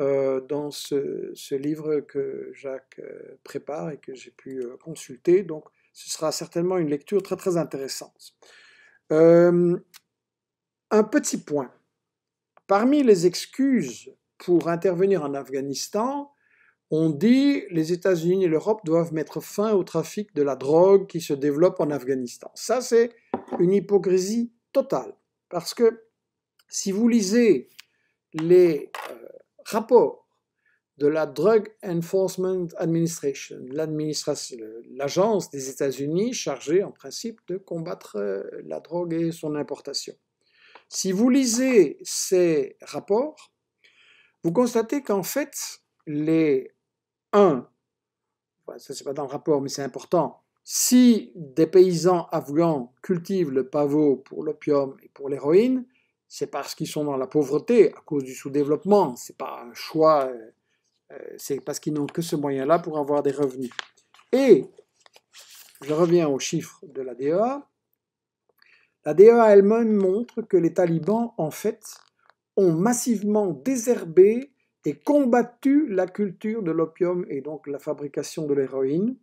euh, dans ce, livre que Jacques euh, prépare et que j'ai pu euh, consulter. Donc, ce sera certainement une lecture très très intéressante. un petit point. Parmi les excuses pour intervenir en Afghanistan, on dit les États-Unis et l'Europe doivent mettre fin au trafic de la drogue qui se développe en Afghanistan. Ça, c'est une hypocrisie totale. Parce que si vous lisez les rapport de la Drug Enforcement Administration, l'agence des États-Unis chargée en principe de combattre euh, la drogue et son importation. Si vous lisez ces rapports, vous constatez qu'en fait, les 1, ça c'est pas dans le rapport mais c'est important, si des paysans afghans cultivent le pavot pour l'opium et pour l'héroïne, c'est parce qu'ils sont dans la pauvreté à cause du sous-développement. C'est pas un choix, euh, euh, c'est parce qu'ils n'ont que ce moyen-là pour avoir des revenus. Et je reviens aux chiffres de la DEA. La DEA elle-même montre que les talibans, en fait, ont massivement désherbé et combattu la culture de l'opium et donc la fabrication de l'héroïne,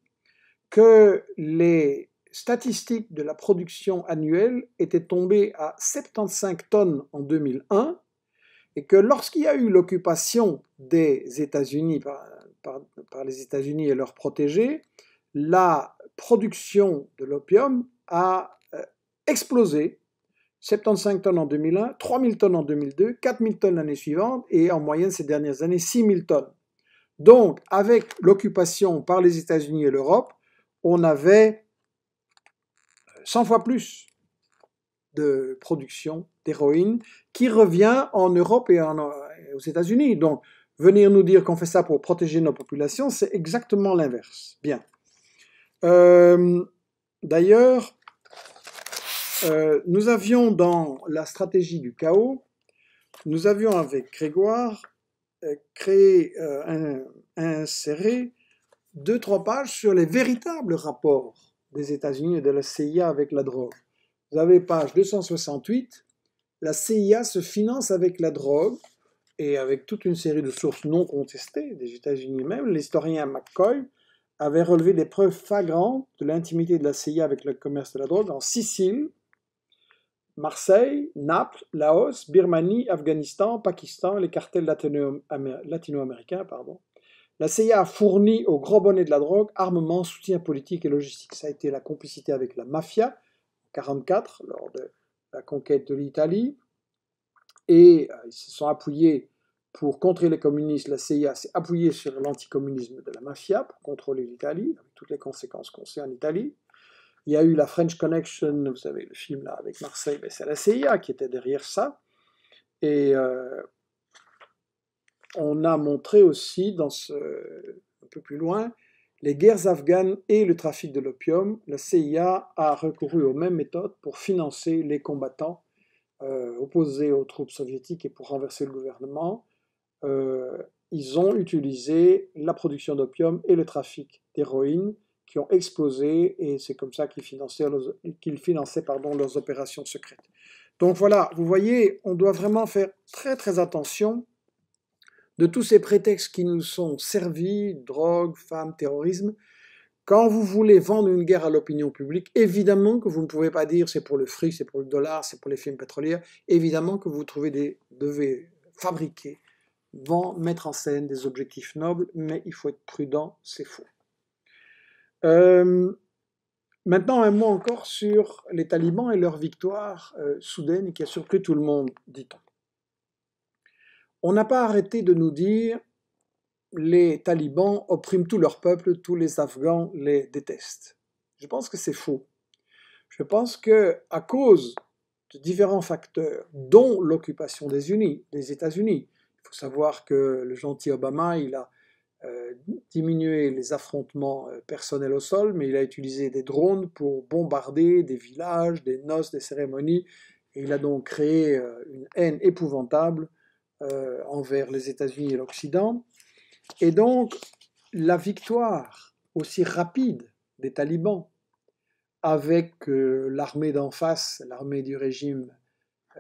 que les statistiques de la production annuelle était tombée à 75 tonnes en 2001 et que lorsqu'il y a eu l'occupation des États-Unis par, les États-Unis et leurs protégés, la production de l'opium a euh, explosé. 75 tonnes en 2001, 3000 tonnes en 2002, 4000 tonnes l'année suivante et en moyenne ces dernières années 6000 tonnes. Donc avec l'occupation par les États-Unis et l'Europe, on avait 100 fois plus de production d'héroïne qui revient en Europe et, aux États-Unis. Donc, venir nous dire qu'on fait ça pour protéger nos populations, c'est exactement l'inverse. Bien. Euh, d'ailleurs, euh, nous avions dans la stratégie du chaos, nous avions avec Grégoire euh, créé, inséré deux, trois pages sur les véritables rapports des États-Unis et de la CIA avec la drogue. Vous avez page 268, la CIA se finance avec la drogue et avec toute une série de sources non contestées des États-Unis même. L'historien McCoy avait relevé des preuves flagrantes de l'intimité de la CIA avec le commerce de la drogue en Sicile, Marseille, Naples, Laos, Birmanie, Afghanistan, Pakistan, les cartels latino-américains, pardon, la CIA a fourni aux gros bonnets de la drogue armement, soutien politique et logistique. Ça a été la complicité avec la mafia en 1944, lors de la conquête de l'Italie. Et euh, ils se sont appuyés pour contrer les communistes. La CIA s'est appuyée sur l'anticommunisme de la mafia pour contrôler l'Italie, avec toutes les conséquences qu'on sait en Italie. Il y a eu la French Connection, vous savez, le film là avec Marseille, c'est la CIA qui était derrière ça. Et euh, on a montré aussi, dans ce, un peu plus loin, les guerres afghanes et le trafic de l'opium, la CIA a recouru aux mêmes méthodes pour financer les combattants euh, opposés aux troupes soviétiques et pour renverser le gouvernement. Euh, ils ont utilisé la production d'opium et le trafic d'héroïne qui ont explosé et c'est comme ça qu'ils finançaient, leurs opérations secrètes. Donc voilà, vous voyez, on doit vraiment faire très très attention de tous ces prétextes qui nous sont servis, drogue, femmes, terrorisme, quand vous voulez vendre une guerre à l'opinion publique, évidemment que vous ne pouvez pas dire c'est pour le fric, c'est pour le dollar, c'est pour les films pétrolières, évidemment que vous trouvez des, devez fabriquer, vendre, mettre en scène des objectifs nobles, mais il faut être prudent, c'est faux. Euh, maintenant, un mot encore sur les talibans et leur victoire euh, soudaine qui a surpris tout le monde, dit-on. On n'a pas arrêté de nous dire les talibans oppriment tout leur peuple, tous les Afghans les détestent. Je pense que c'est faux. Je pense que à cause de différents facteurs, dont l'occupation des, États-Unis, il faut savoir que le gentil Obama, il a euh, diminué les affrontements euh, personnels au sol, mais il a utilisé des drones pour bombarder des villages, des noces, des cérémonies, et il a donc créé euh, une haine épouvantable euh, envers les États-Unis et l'Occident. Et donc, la victoire aussi rapide des talibans avec euh, l'armée d'en face, l'armée du régime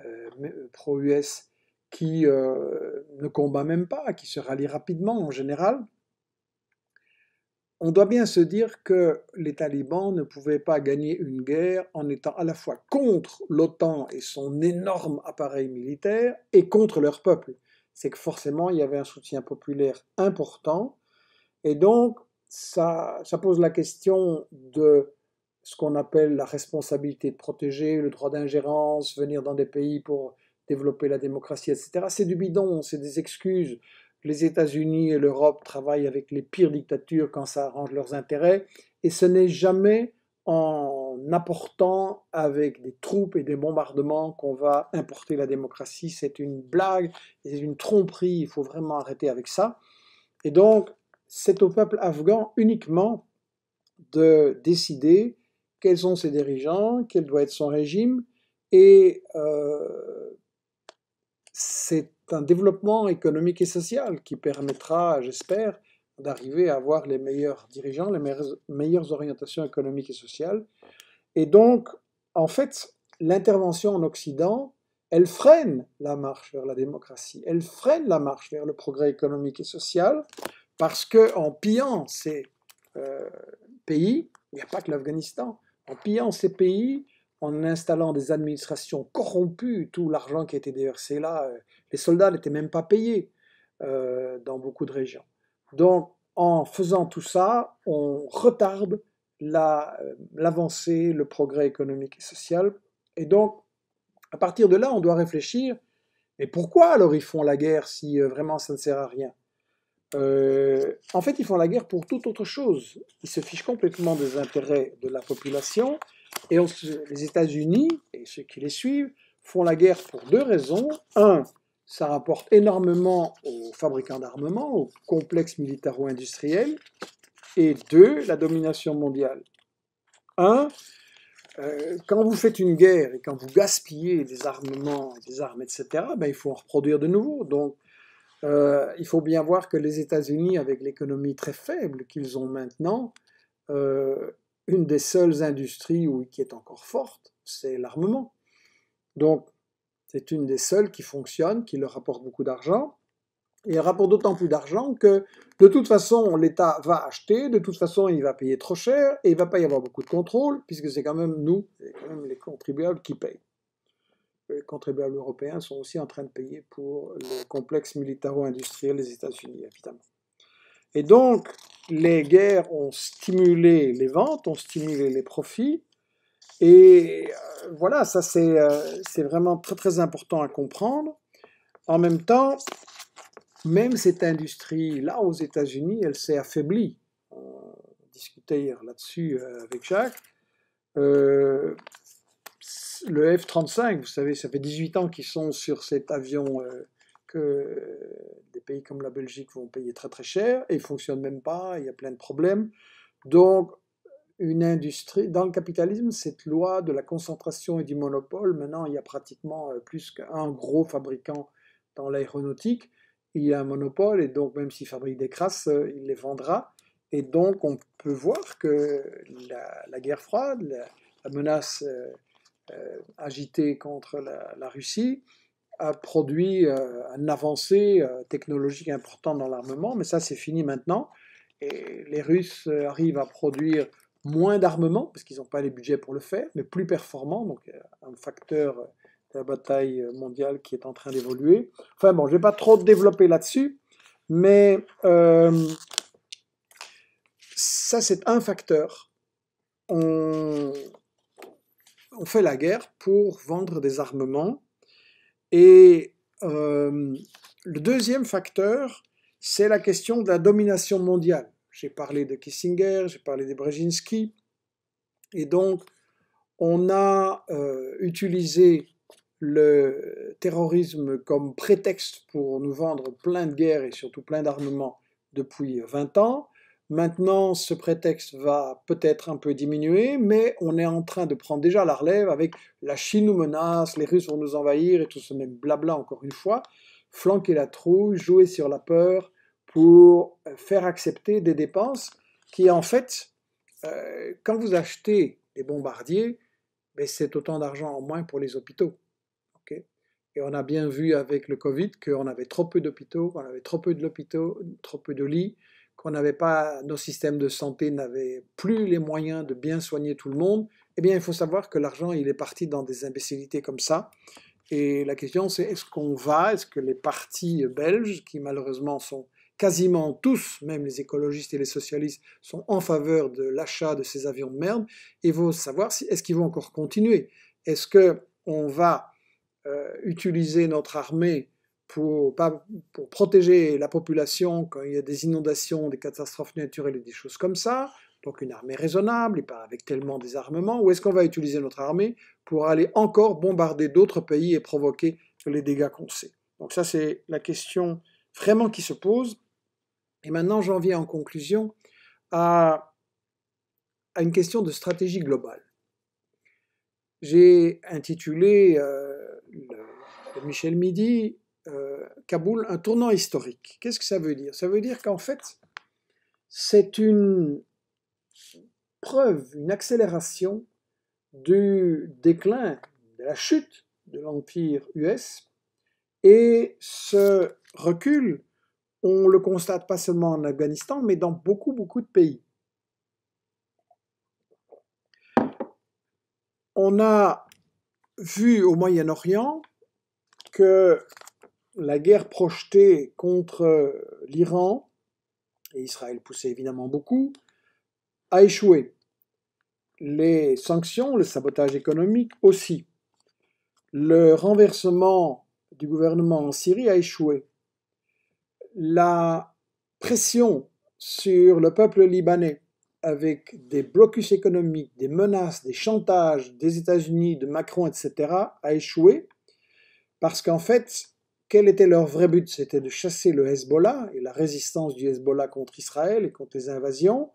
euh, pro-US, qui ne combat même pas, qui se rallie rapidement en général, on doit bien se dire que les talibans ne pouvaient pas gagner une guerre en étant à la fois contre l'OTAN et son énorme appareil militaire et contre leur peuple. C'est que forcément, il y avait un soutien populaire important. Et donc, ça, ça pose la question de ce qu'on appelle la responsabilité de protéger, le droit d'ingérence, venir dans des pays pour développer la démocratie, etc. C'est du bidon, c'est des excuses les États-Unis et l'Europe travaillent avec les pires dictatures quand ça arrange leurs intérêts, et ce n'est jamais en apportant avec des troupes et des bombardements qu'on va importer la démocratie. C'est une blague, c'est une tromperie, il faut vraiment arrêter avec ça. Et donc, c'est au peuple afghan uniquement de décider quels sont ses dirigeants, quel doit être son régime, et euh, c'est un développement économique et social qui permettra, j'espère, d'arriver à avoir les meilleurs dirigeants, les meilleures, orientations économiques et sociales. Et donc, en fait, l'intervention en Occident, elle freine la marche vers la démocratie, elle freine la marche vers le progrès économique et social, parce que en pillant ces euh, pays, il n'y a pas que l'Afghanistan, en pillant ces pays, en installant des administrations corrompues, tout l'argent qui a été déversé là, euh, les soldats n'étaient même pas payés euh, dans beaucoup de régions. Donc, en faisant tout ça, on retarde euh, l'avancée, le progrès économique et social. Et donc, à partir de là, on doit réfléchir, mais pourquoi alors ils font la guerre si vraiment ça ne sert à rien En fait, ils font la guerre pour toute autre chose. Ils se fichent complètement des intérêts de la population. Et les États-Unis et ceux qui les suivent font la guerre pour deux raisons. Un, ça rapporte énormément aux fabricants d'armement, aux complexes militaro-industriels. Et deux, la domination mondiale. Un, euh, quand vous faites une guerre et quand vous gaspillez des armements, des armes, etc., ben, il faut en reproduire de nouveau. Donc, euh, il faut bien voir que les États-Unis, avec l'économie très faible qu'ils ont maintenant, euh, une des seules industries où, qui est encore forte, c'est l'armement. Donc, c'est une des seules qui fonctionne, qui leur rapporte beaucoup d'argent. Et elle rapporte d'autant plus d'argent que, de toute façon, l'État va acheter, de toute façon, il va payer trop cher, et il ne va pas y avoir beaucoup de contrôle, puisque c'est quand même nous, les contribuables qui payent. Les contribuables européens sont aussi en train de payer pour le complexe militaro-industriel des États-Unis, évidemment. Et donc, les guerres ont stimulé les ventes, ont stimulé les profits. Et euh, voilà, ça c'est euh, c'est vraiment très très important à comprendre. En même temps, même cette industrie-là aux États-Unis, elle s'est affaiblie. On discutait hier là-dessus euh, avec Jacques. le F-35, vous savez, ça fait 18 ans qu'ils sont sur cet avion que des pays comme la Belgique vont payer très très cher et ne fonctionnent même pas, il y a plein de problèmes. Donc, une industrie, dans le capitalisme, cette loi de la concentration et du monopole, maintenant il y a pratiquement euh, plus qu'un gros fabricant dans l'aéronautique, il y a un monopole et donc même s'il fabrique des crasses, euh, il les vendra. Et donc on peut voir que la, guerre froide, la, menace euh, agitée contre la Russie, a produit euh, un avancée euh, technologique importante dans l'armement, mais ça c'est fini maintenant. Et les Russes euh, arrivent à produire moins d'armement, parce qu'ils n'ont pas les budgets pour le faire, mais plus performant, donc un facteur de la bataille mondiale qui est en train d'évoluer. Enfin bon, je ne vais pas trop développer là-dessus, mais ça c'est un facteur. On, on fait la guerre pour vendre des armements et euh, le deuxième facteur, c'est la question de la domination mondiale. J'ai parlé de Kissinger, j'ai parlé de Brzezinski, et donc on a euh, utilisé le terrorisme comme prétexte pour nous vendre plein de guerres et surtout plein d'armements depuis 20 ans. Maintenant, ce prétexte va peut-être un peu diminuer, mais on est en train de prendre déjà la relève avec la Chine nous menace, les Russes vont nous envahir et tout ce même blabla encore une fois, flanquer la trouille, jouer sur la peur pour euh, faire accepter des dépenses qui en fait, euh, quand vous achetez des bombardiers, ben, c'est autant d'argent en moins pour les hôpitaux. et on a bien vu avec le Covid qu'on avait trop peu d'hôpitaux, on avait trop peu de trop peu de lits, qu'on n'avait pas, nos systèmes de santé n'avaient plus les moyens de bien soigner tout le monde, eh bien, il faut savoir que l'argent, il est parti dans des imbécilités comme ça. Et la question, c'est est-ce qu'on va, est-ce que les partis belges, qui malheureusement sont quasiment tous, même les écologistes et les socialistes, sont en faveur de l'achat de ces avions de merde, il faut savoir si, est-ce qu'ils vont encore continuer Est-ce qu'on va euh, utiliser notre armée pour, pas, pour protéger la population quand il y a des inondations, des catastrophes naturelles et des choses comme ça, donc une armée raisonnable et pas avec tellement des ou est-ce qu'on va utiliser notre armée pour aller encore bombarder d'autres pays et provoquer les dégâts qu'on sait Donc ça c'est la question vraiment qui se pose. Et maintenant j'en viens en conclusion à, à une question de stratégie globale. J'ai intitulé euh, le Michel Midi euh, Kaboul un tournant historique. Qu'est-ce que ça veut dire Ça veut dire qu'en fait, c'est une preuve, une accélération du déclin, de la chute de l'Empire US. Et ce recul, on le constate pas seulement en Afghanistan, mais dans beaucoup, beaucoup de pays. On a vu au Moyen-Orient que la guerre projetée contre euh, l'Iran, et Israël poussait évidemment beaucoup, a échoué. Les sanctions, le sabotage économique aussi. Le renversement du gouvernement en Syrie a échoué. La pression sur le peuple libanais avec des blocus économiques, des menaces, des chantages des États-Unis, de Macron, etc., a échoué parce qu'en fait, quel était leur vrai but C'était de chasser le Hezbollah et la résistance du Hezbollah contre Israël et contre les invasions,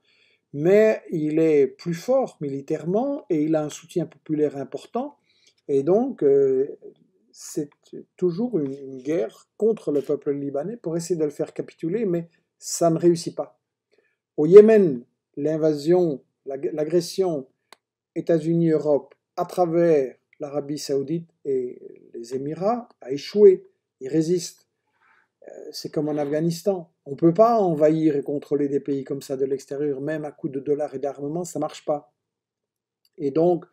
mais il est plus fort militairement et il a un soutien populaire important, et donc euh, c'est toujours une, une guerre contre le peuple libanais pour essayer de le faire capituler, mais ça ne réussit pas. Au Yémen, l'invasion, l'agression États-Unis-Europe à travers l'Arabie saoudite et les Émirats a échoué ils résistent. Euh, c'est comme en Afghanistan. On ne peut pas envahir et contrôler des pays comme ça de l'extérieur, même à coups de dollars et d'armement, ça ne marche pas. Et donc,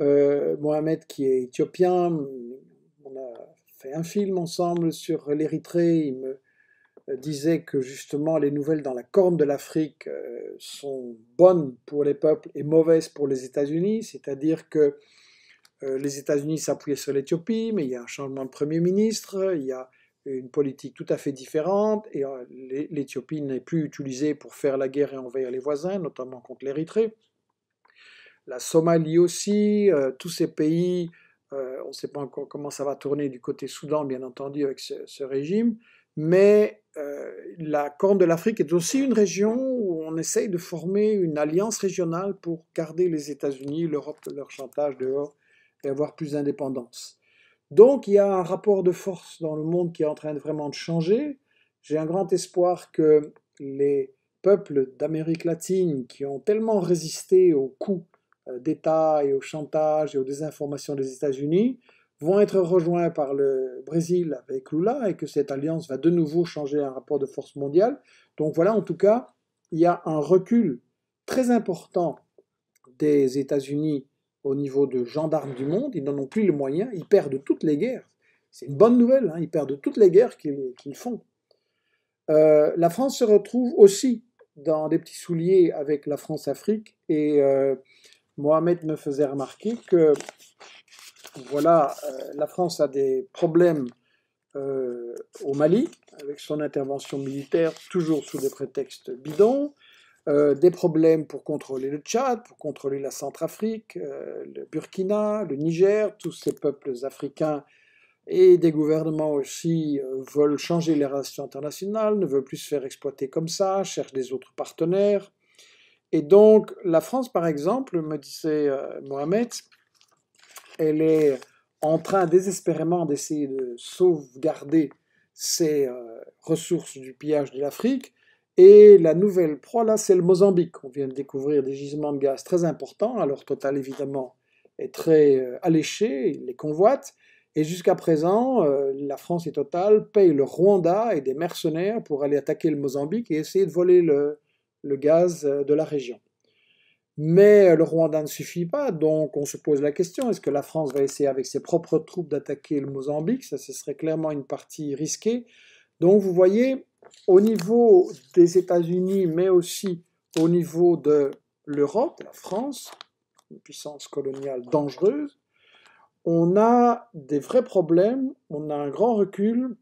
euh, Mohamed qui est éthiopien, on a fait un film ensemble sur l'Érythrée, il me euh, disait que justement les nouvelles dans la corne de l'Afrique sont bonnes pour les peuples et mauvaises pour les États-Unis, c'est-à-dire que euh, les États-Unis s'appuyaient sur l'Éthiopie, mais il y a un changement de Premier ministre, il y a une politique tout à fait différente, et euh, l'Éthiopie n'est plus utilisée pour faire la guerre et envahir les voisins, notamment contre l'Érythrée. La Somalie aussi, euh, tous ces pays, on ne sait pas encore comment ça va tourner du côté Soudan, bien entendu, avec ce, régime, mais la Corne de l'Afrique est aussi une région où on essaye de former une alliance régionale pour garder les États-Unis, l'Europe, leur chantage dehors, avoir plus d'indépendance. Donc il y a un rapport de force dans le monde qui est en train de vraiment de changer. J'ai un grand espoir que les peuples d'Amérique latine qui ont tellement résisté aux coups euh, d'État et au chantage et aux désinformations des États-Unis vont être rejoints par le Brésil avec Lula et que cette alliance va de nouveau changer un rapport de force mondial. Donc voilà, en tout cas, il y a un recul très important des États-Unis au niveau de gendarmes du monde, ils n'en ont plus le moyen, ils perdent toutes les guerres. C'est une bonne nouvelle, hein, ils perdent toutes les guerres qu'ils font. Euh, la France se retrouve aussi dans des petits souliers avec la France-Afrique et euh, Mohamed me faisait remarquer que voilà, euh, la France a des problèmes au Mali avec son intervention militaire toujours sous des prétextes bidons. Euh, des problèmes pour contrôler le Tchad, pour contrôler la Centrafrique, euh, le Burkina, le Niger, tous ces peuples africains et des gouvernements aussi euh, veulent changer les relations internationales, ne veulent plus se faire exploiter comme ça, cherchent des autres partenaires. Et donc la France, par exemple, me disait Mohamed, elle est en train désespérément d'essayer de sauvegarder ses ressources du pillage de l'Afrique et la nouvelle proie, là, c'est le Mozambique. On vient de découvrir des gisements de gaz très importants. Alors Total, évidemment, est très euh, alléché, il les convoite. Et jusqu'à présent, euh, la France et Total payent le Rwanda et des mercenaires pour aller attaquer le Mozambique et essayer de voler le, le gaz euh, de la région. Mais le Rwanda ne suffit pas, donc on se pose la question, est-ce que la France va essayer avec ses propres troupes d'attaquer le Mozambique Ça, ce serait clairement une partie risquée. Donc vous voyez, au niveau des États-Unis, mais aussi au niveau de l'Europe, la France, une puissance coloniale dangereuse, on a des vrais problèmes, on a un grand recul,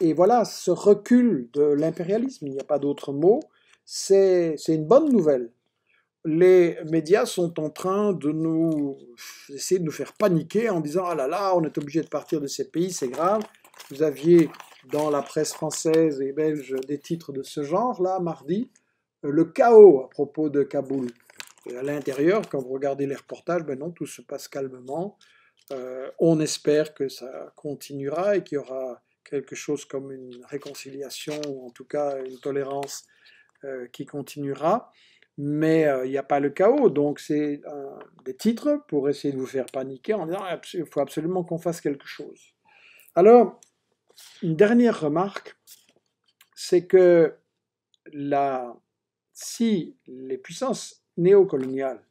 et voilà, ce recul de l'impérialisme, il n'y a pas d'autre mot, c'est une bonne nouvelle. Les médias sont en train de nous essayer de nous faire paniquer en disant ah là là, on est obligé de partir de ces pays, c'est grave. Vous aviez dans la presse française et belge des titres de ce genre, là, mardi, euh, le chaos à propos de Kaboul. Et à l'intérieur, quand vous regardez les reportages, ben non, tout se passe calmement. Euh, on espère que ça continuera et qu'il y aura quelque chose comme une réconciliation ou en tout cas une tolérance euh, qui continuera. Mais il n'y a pas le chaos, donc c'est des titres pour essayer de vous faire paniquer en disant ah, il faut absolument qu'on fasse quelque chose. Alors, une dernière remarque, c'est que si les puissances néocoloniales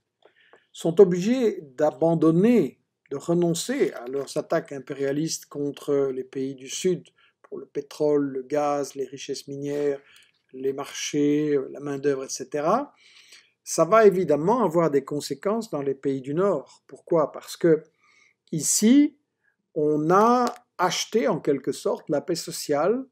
sont obligées d'abandonner, de renoncer à leurs attaques impérialistes contre les pays du Sud pour le pétrole, le gaz, les richesses minières, les marchés, la main-d'œuvre, etc., ça va évidemment avoir des conséquences dans les pays du Nord. Pourquoi Parce que ici, on a acheté en quelque sorte la paix sociale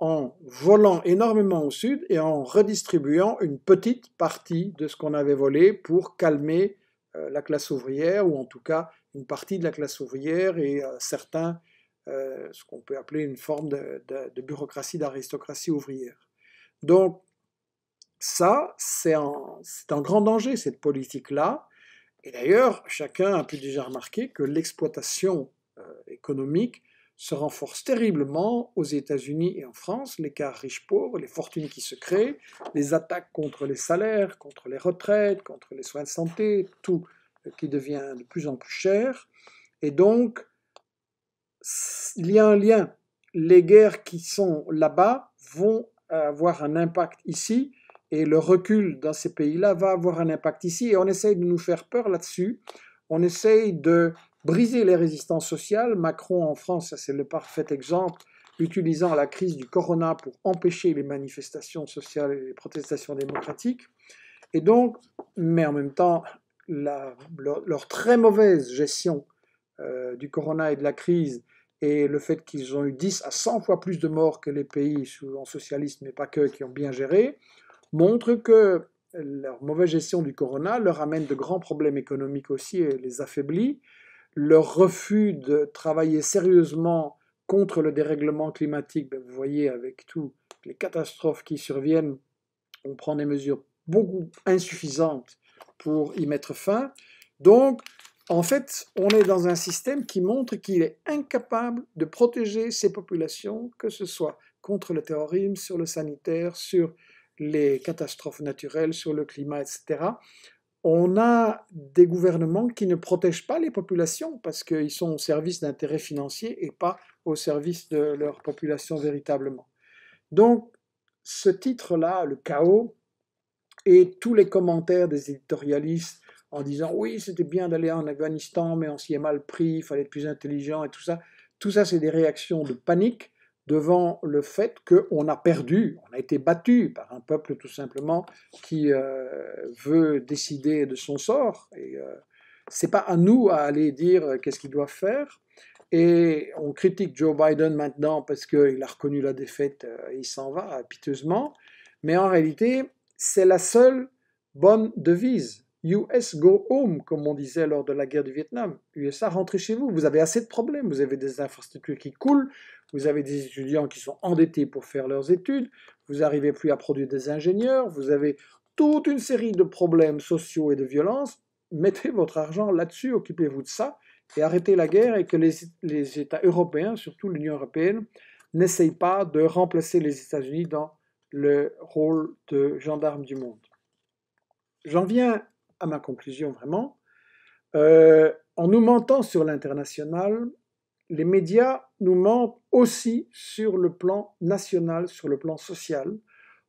en volant énormément au sud et en redistribuant une petite partie de ce qu'on avait volé pour calmer euh, la classe ouvrière, ou en tout cas une partie de la classe ouvrière et euh, certains, euh, ce qu'on peut appeler une forme de, de bureaucratie, d'aristocratie ouvrière. Donc ça, c'est un grand danger, cette politique-là. Et d'ailleurs, chacun a pu déjà remarquer que l'exploitation euh, économique se renforce terriblement aux États-Unis et en France, l'écart riche-pauvre, les fortunes qui se créent, les attaques contre les salaires, contre les retraites, contre les soins de santé, tout euh, qui devient de plus en plus cher. Et donc, il y a un lien. Les guerres qui sont là-bas vont avoir un impact ici, et le recul dans ces pays-là va avoir un impact ici, et on essaye de nous faire peur là-dessus. On essaye de Briser les résistances sociales, Macron en France, c'est le parfait exemple, utilisant la crise du corona pour empêcher les manifestations sociales et les protestations démocratiques. Et donc, mais en même temps, leur, très mauvaise gestion euh, du corona et de la crise et le fait qu'ils ont eu 10 à 100 fois plus de morts que les pays souvent socialistes, mais pas que, qui ont bien géré, montre que leur mauvaise gestion du corona leur amène de grands problèmes économiques aussi et les affaiblit, leur refus de travailler sérieusement contre le dérèglement climatique, ben, vous voyez avec toutes les catastrophes qui surviennent, on prend des mesures beaucoup insuffisantes pour y mettre fin. Donc, en fait, on est dans un système qui montre qu'il est incapable de protéger ses populations, que ce soit contre le terrorisme, sur le sanitaire, sur les catastrophes naturelles, sur le climat, etc on a des gouvernements qui ne protègent pas les populations parce qu'ils sont au service d'intérêts financiers et pas au service de leur population véritablement. Donc, ce titre-là, le chaos, et tous les commentaires des éditorialistes en disant oui, c'était bien d'aller en Afghanistan, mais on s'y est mal pris, il fallait être plus intelligent et tout ça, tout ça, c'est des réactions de panique devant le fait qu'on a perdu, on a été battu par un peuple tout simplement qui euh, veut décider de son sort. Et euh, c'est pas à nous à aller dire euh, qu'est-ce qu'il doit faire. Et on critique Joe Biden maintenant parce qu'il a reconnu la défaite et il s'en va piteusement. Mais en réalité, c'est la seule bonne devise. US go home, comme on disait lors de la guerre du Vietnam. USA, rentrez chez vous. Vous avez assez de problèmes. Vous avez des infrastructures qui coulent vous avez des étudiants qui sont endettés pour faire leurs études, vous n'arrivez plus à produire des ingénieurs, vous avez toute une série de problèmes sociaux et de violences. Mettez votre argent là-dessus, occupez-vous de ça, et arrêtez la guerre et que les, États européens, surtout l'Union européenne, n'essayent pas de remplacer les États-Unis dans le rôle de gendarme du monde. J'en viens à ma conclusion vraiment. Euh, en nous mentant sur l'international, les médias nous mentent aussi sur le plan national, sur le plan social,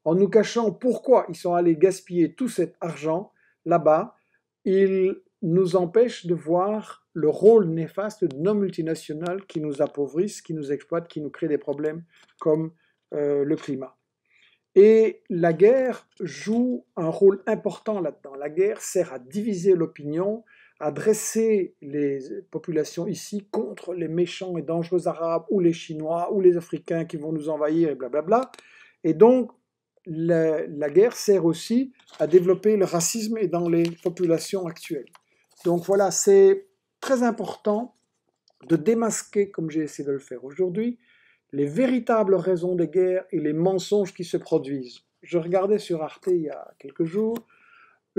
en nous cachant pourquoi ils sont allés gaspiller tout cet argent là-bas. Ils nous empêchent de voir le rôle néfaste de nos multinationales qui nous appauvrissent, qui nous exploitent, qui nous créent des problèmes comme euh, le climat. Et la guerre joue un rôle important là-dedans. La guerre sert à diviser l'opinion, à dresser les populations ici contre les méchants et dangereux Arabes ou les Chinois ou les Africains qui vont nous envahir et blablabla. Et donc, la, guerre sert aussi à développer le racisme et dans les populations actuelles. Donc voilà, c'est très important de démasquer, comme j'ai essayé de le faire aujourd'hui, les véritables raisons des guerres et les mensonges qui se produisent. Je regardais sur Arte il y a quelques jours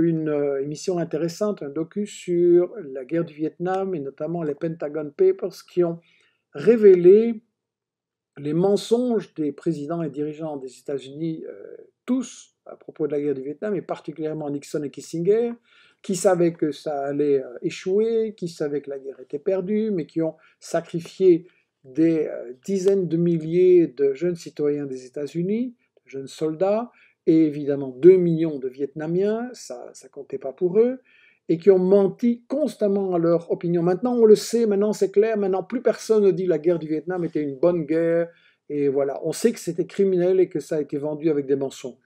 une euh, émission intéressante, un docu sur la guerre du Vietnam et notamment les Pentagon Papers qui ont révélé les mensonges des présidents et dirigeants des États-Unis, euh, tous, à propos de la guerre du Vietnam, et particulièrement Nixon et Kissinger, qui savaient que ça allait euh, échouer, qui savaient que la guerre était perdue, mais qui ont sacrifié des dizaines de milliers de jeunes citoyens des États-Unis, de jeunes soldats, et évidemment 2 millions de Vietnamiens, ça ne comptait pas pour eux, et qui ont menti constamment à leur opinion. Maintenant, on le sait, maintenant c'est clair, maintenant plus personne ne dit que la guerre du Vietnam était une bonne guerre, et voilà, on sait que c'était criminel et que ça a été vendu avec des mensonges.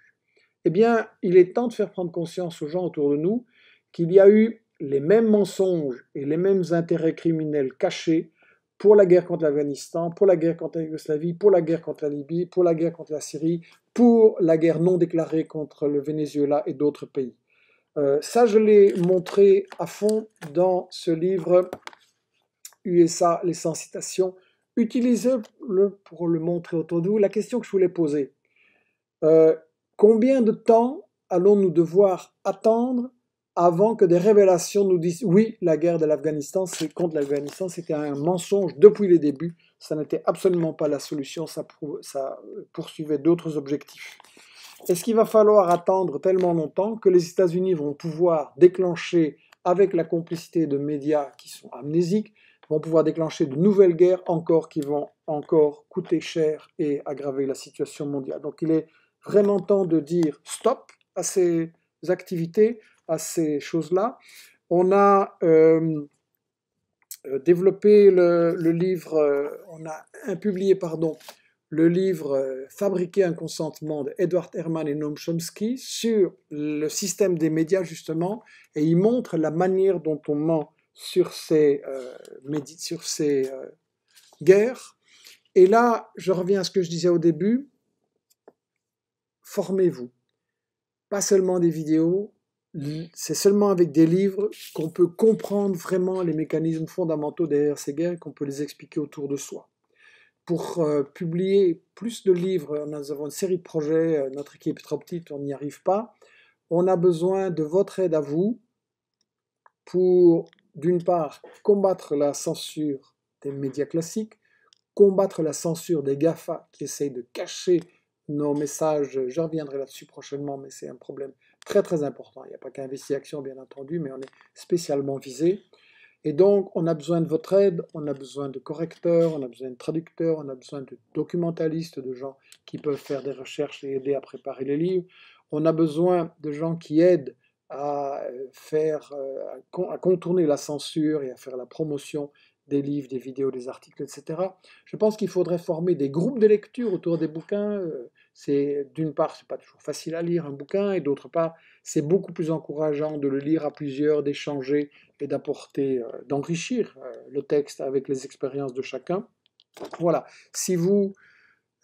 Eh bien, il est temps de faire prendre conscience aux gens autour de nous qu'il y a eu les mêmes mensonges et les mêmes intérêts criminels cachés pour la guerre contre l'Afghanistan, pour la guerre contre la Yougoslavie, pour la guerre contre la Libye, pour la guerre contre la Syrie, pour la guerre non déclarée contre le Venezuela et d'autres pays. Euh, ça, je l'ai montré à fond dans ce livre USA, les 100 citations. Utilisez-le pour le montrer autour de vous. La question que je voulais poser, euh, combien de temps allons-nous devoir attendre avant que des révélations nous disent oui, la guerre de l'Afghanistan, c'est contre l'Afghanistan, c'était un mensonge depuis les débuts. Ça n'était absolument pas la solution, ça, ça poursuivait d'autres objectifs. Est-ce qu'il va falloir attendre tellement longtemps que les États-Unis vont pouvoir déclencher, avec la complicité de médias qui sont amnésiques, vont pouvoir déclencher de nouvelles guerres encore qui vont encore coûter cher et aggraver la situation mondiale. Donc il est vraiment temps de dire stop à ces activités, à ces choses-là. On a euh, euh, développé le, livre, euh, on a publié pardon, le livre Fabriquer un consentement de Herman et Noam Chomsky sur le système des médias justement, et il montre la manière dont on ment sur ces, sur ces guerres. Et là, je reviens à ce que je disais au début, formez-vous. Pas seulement des vidéos, c'est seulement avec des livres qu'on peut comprendre vraiment les mécanismes fondamentaux derrière ces guerres, qu'on peut les expliquer autour de soi. Pour euh, publier plus de livres, nous avons une série de projets, euh, notre équipe est trop petite, on n'y arrive pas. On a besoin de votre aide à vous pour, d'une part, combattre la censure des médias classiques, combattre la censure des GAFA qui essayent de cacher nos messages. Je reviendrai là-dessus prochainement, mais c'est un problème très très important. Il n'y a pas qu'investi action, bien entendu, mais on est spécialement visé. Et donc, on a besoin de votre aide, on a besoin de correcteurs, on a besoin de traducteurs, on a besoin de documentalistes, de gens qui peuvent faire des recherches et aider à préparer les livres. On a besoin de gens qui aident à euh, faire, euh, à contourner la censure et à faire la promotion des livres, des vidéos, des articles, etc. Je pense qu'il faudrait former des groupes de lecture autour des bouquins. Euh, c'est d'une part, c'est pas toujours facile à lire un bouquin, et d'autre part, c'est beaucoup plus encourageant de le lire à plusieurs, d'échanger et d'apporter, euh, d'enrichir euh, le texte avec les expériences de chacun. Voilà. Si vous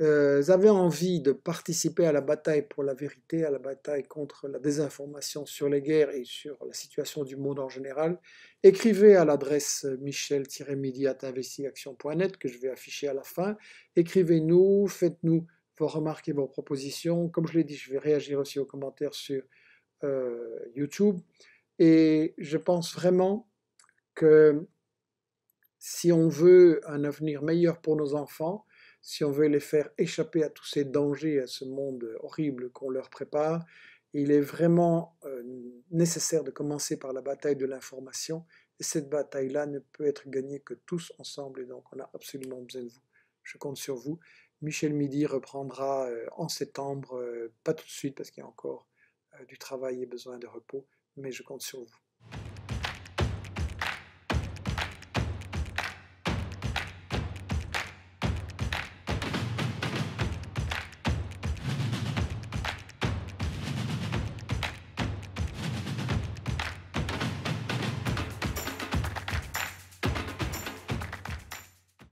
euh, Avez envie de participer à la bataille pour la vérité, à la bataille contre la désinformation sur les guerres et sur la situation du monde en général, écrivez à l'adresse michel mediatinvestigationnet que je vais afficher à la fin. Écrivez-nous, faites-nous vos remarques et vos propositions. Comme je l'ai dit, je vais réagir aussi aux commentaires sur euh, YouTube. Et je pense vraiment que si on veut un avenir meilleur pour nos enfants, si on veut les faire échapper à tous ces dangers, à ce monde horrible qu'on leur prépare, il est vraiment euh, nécessaire de commencer par la bataille de l'information. Et cette bataille-là ne peut être gagnée que tous ensemble, et donc on a absolument besoin de vous. Je compte sur vous. Michel Midi reprendra euh, en septembre, euh, pas tout de suite parce qu'il y a encore du travail et besoin de repos, mais je compte sur vous.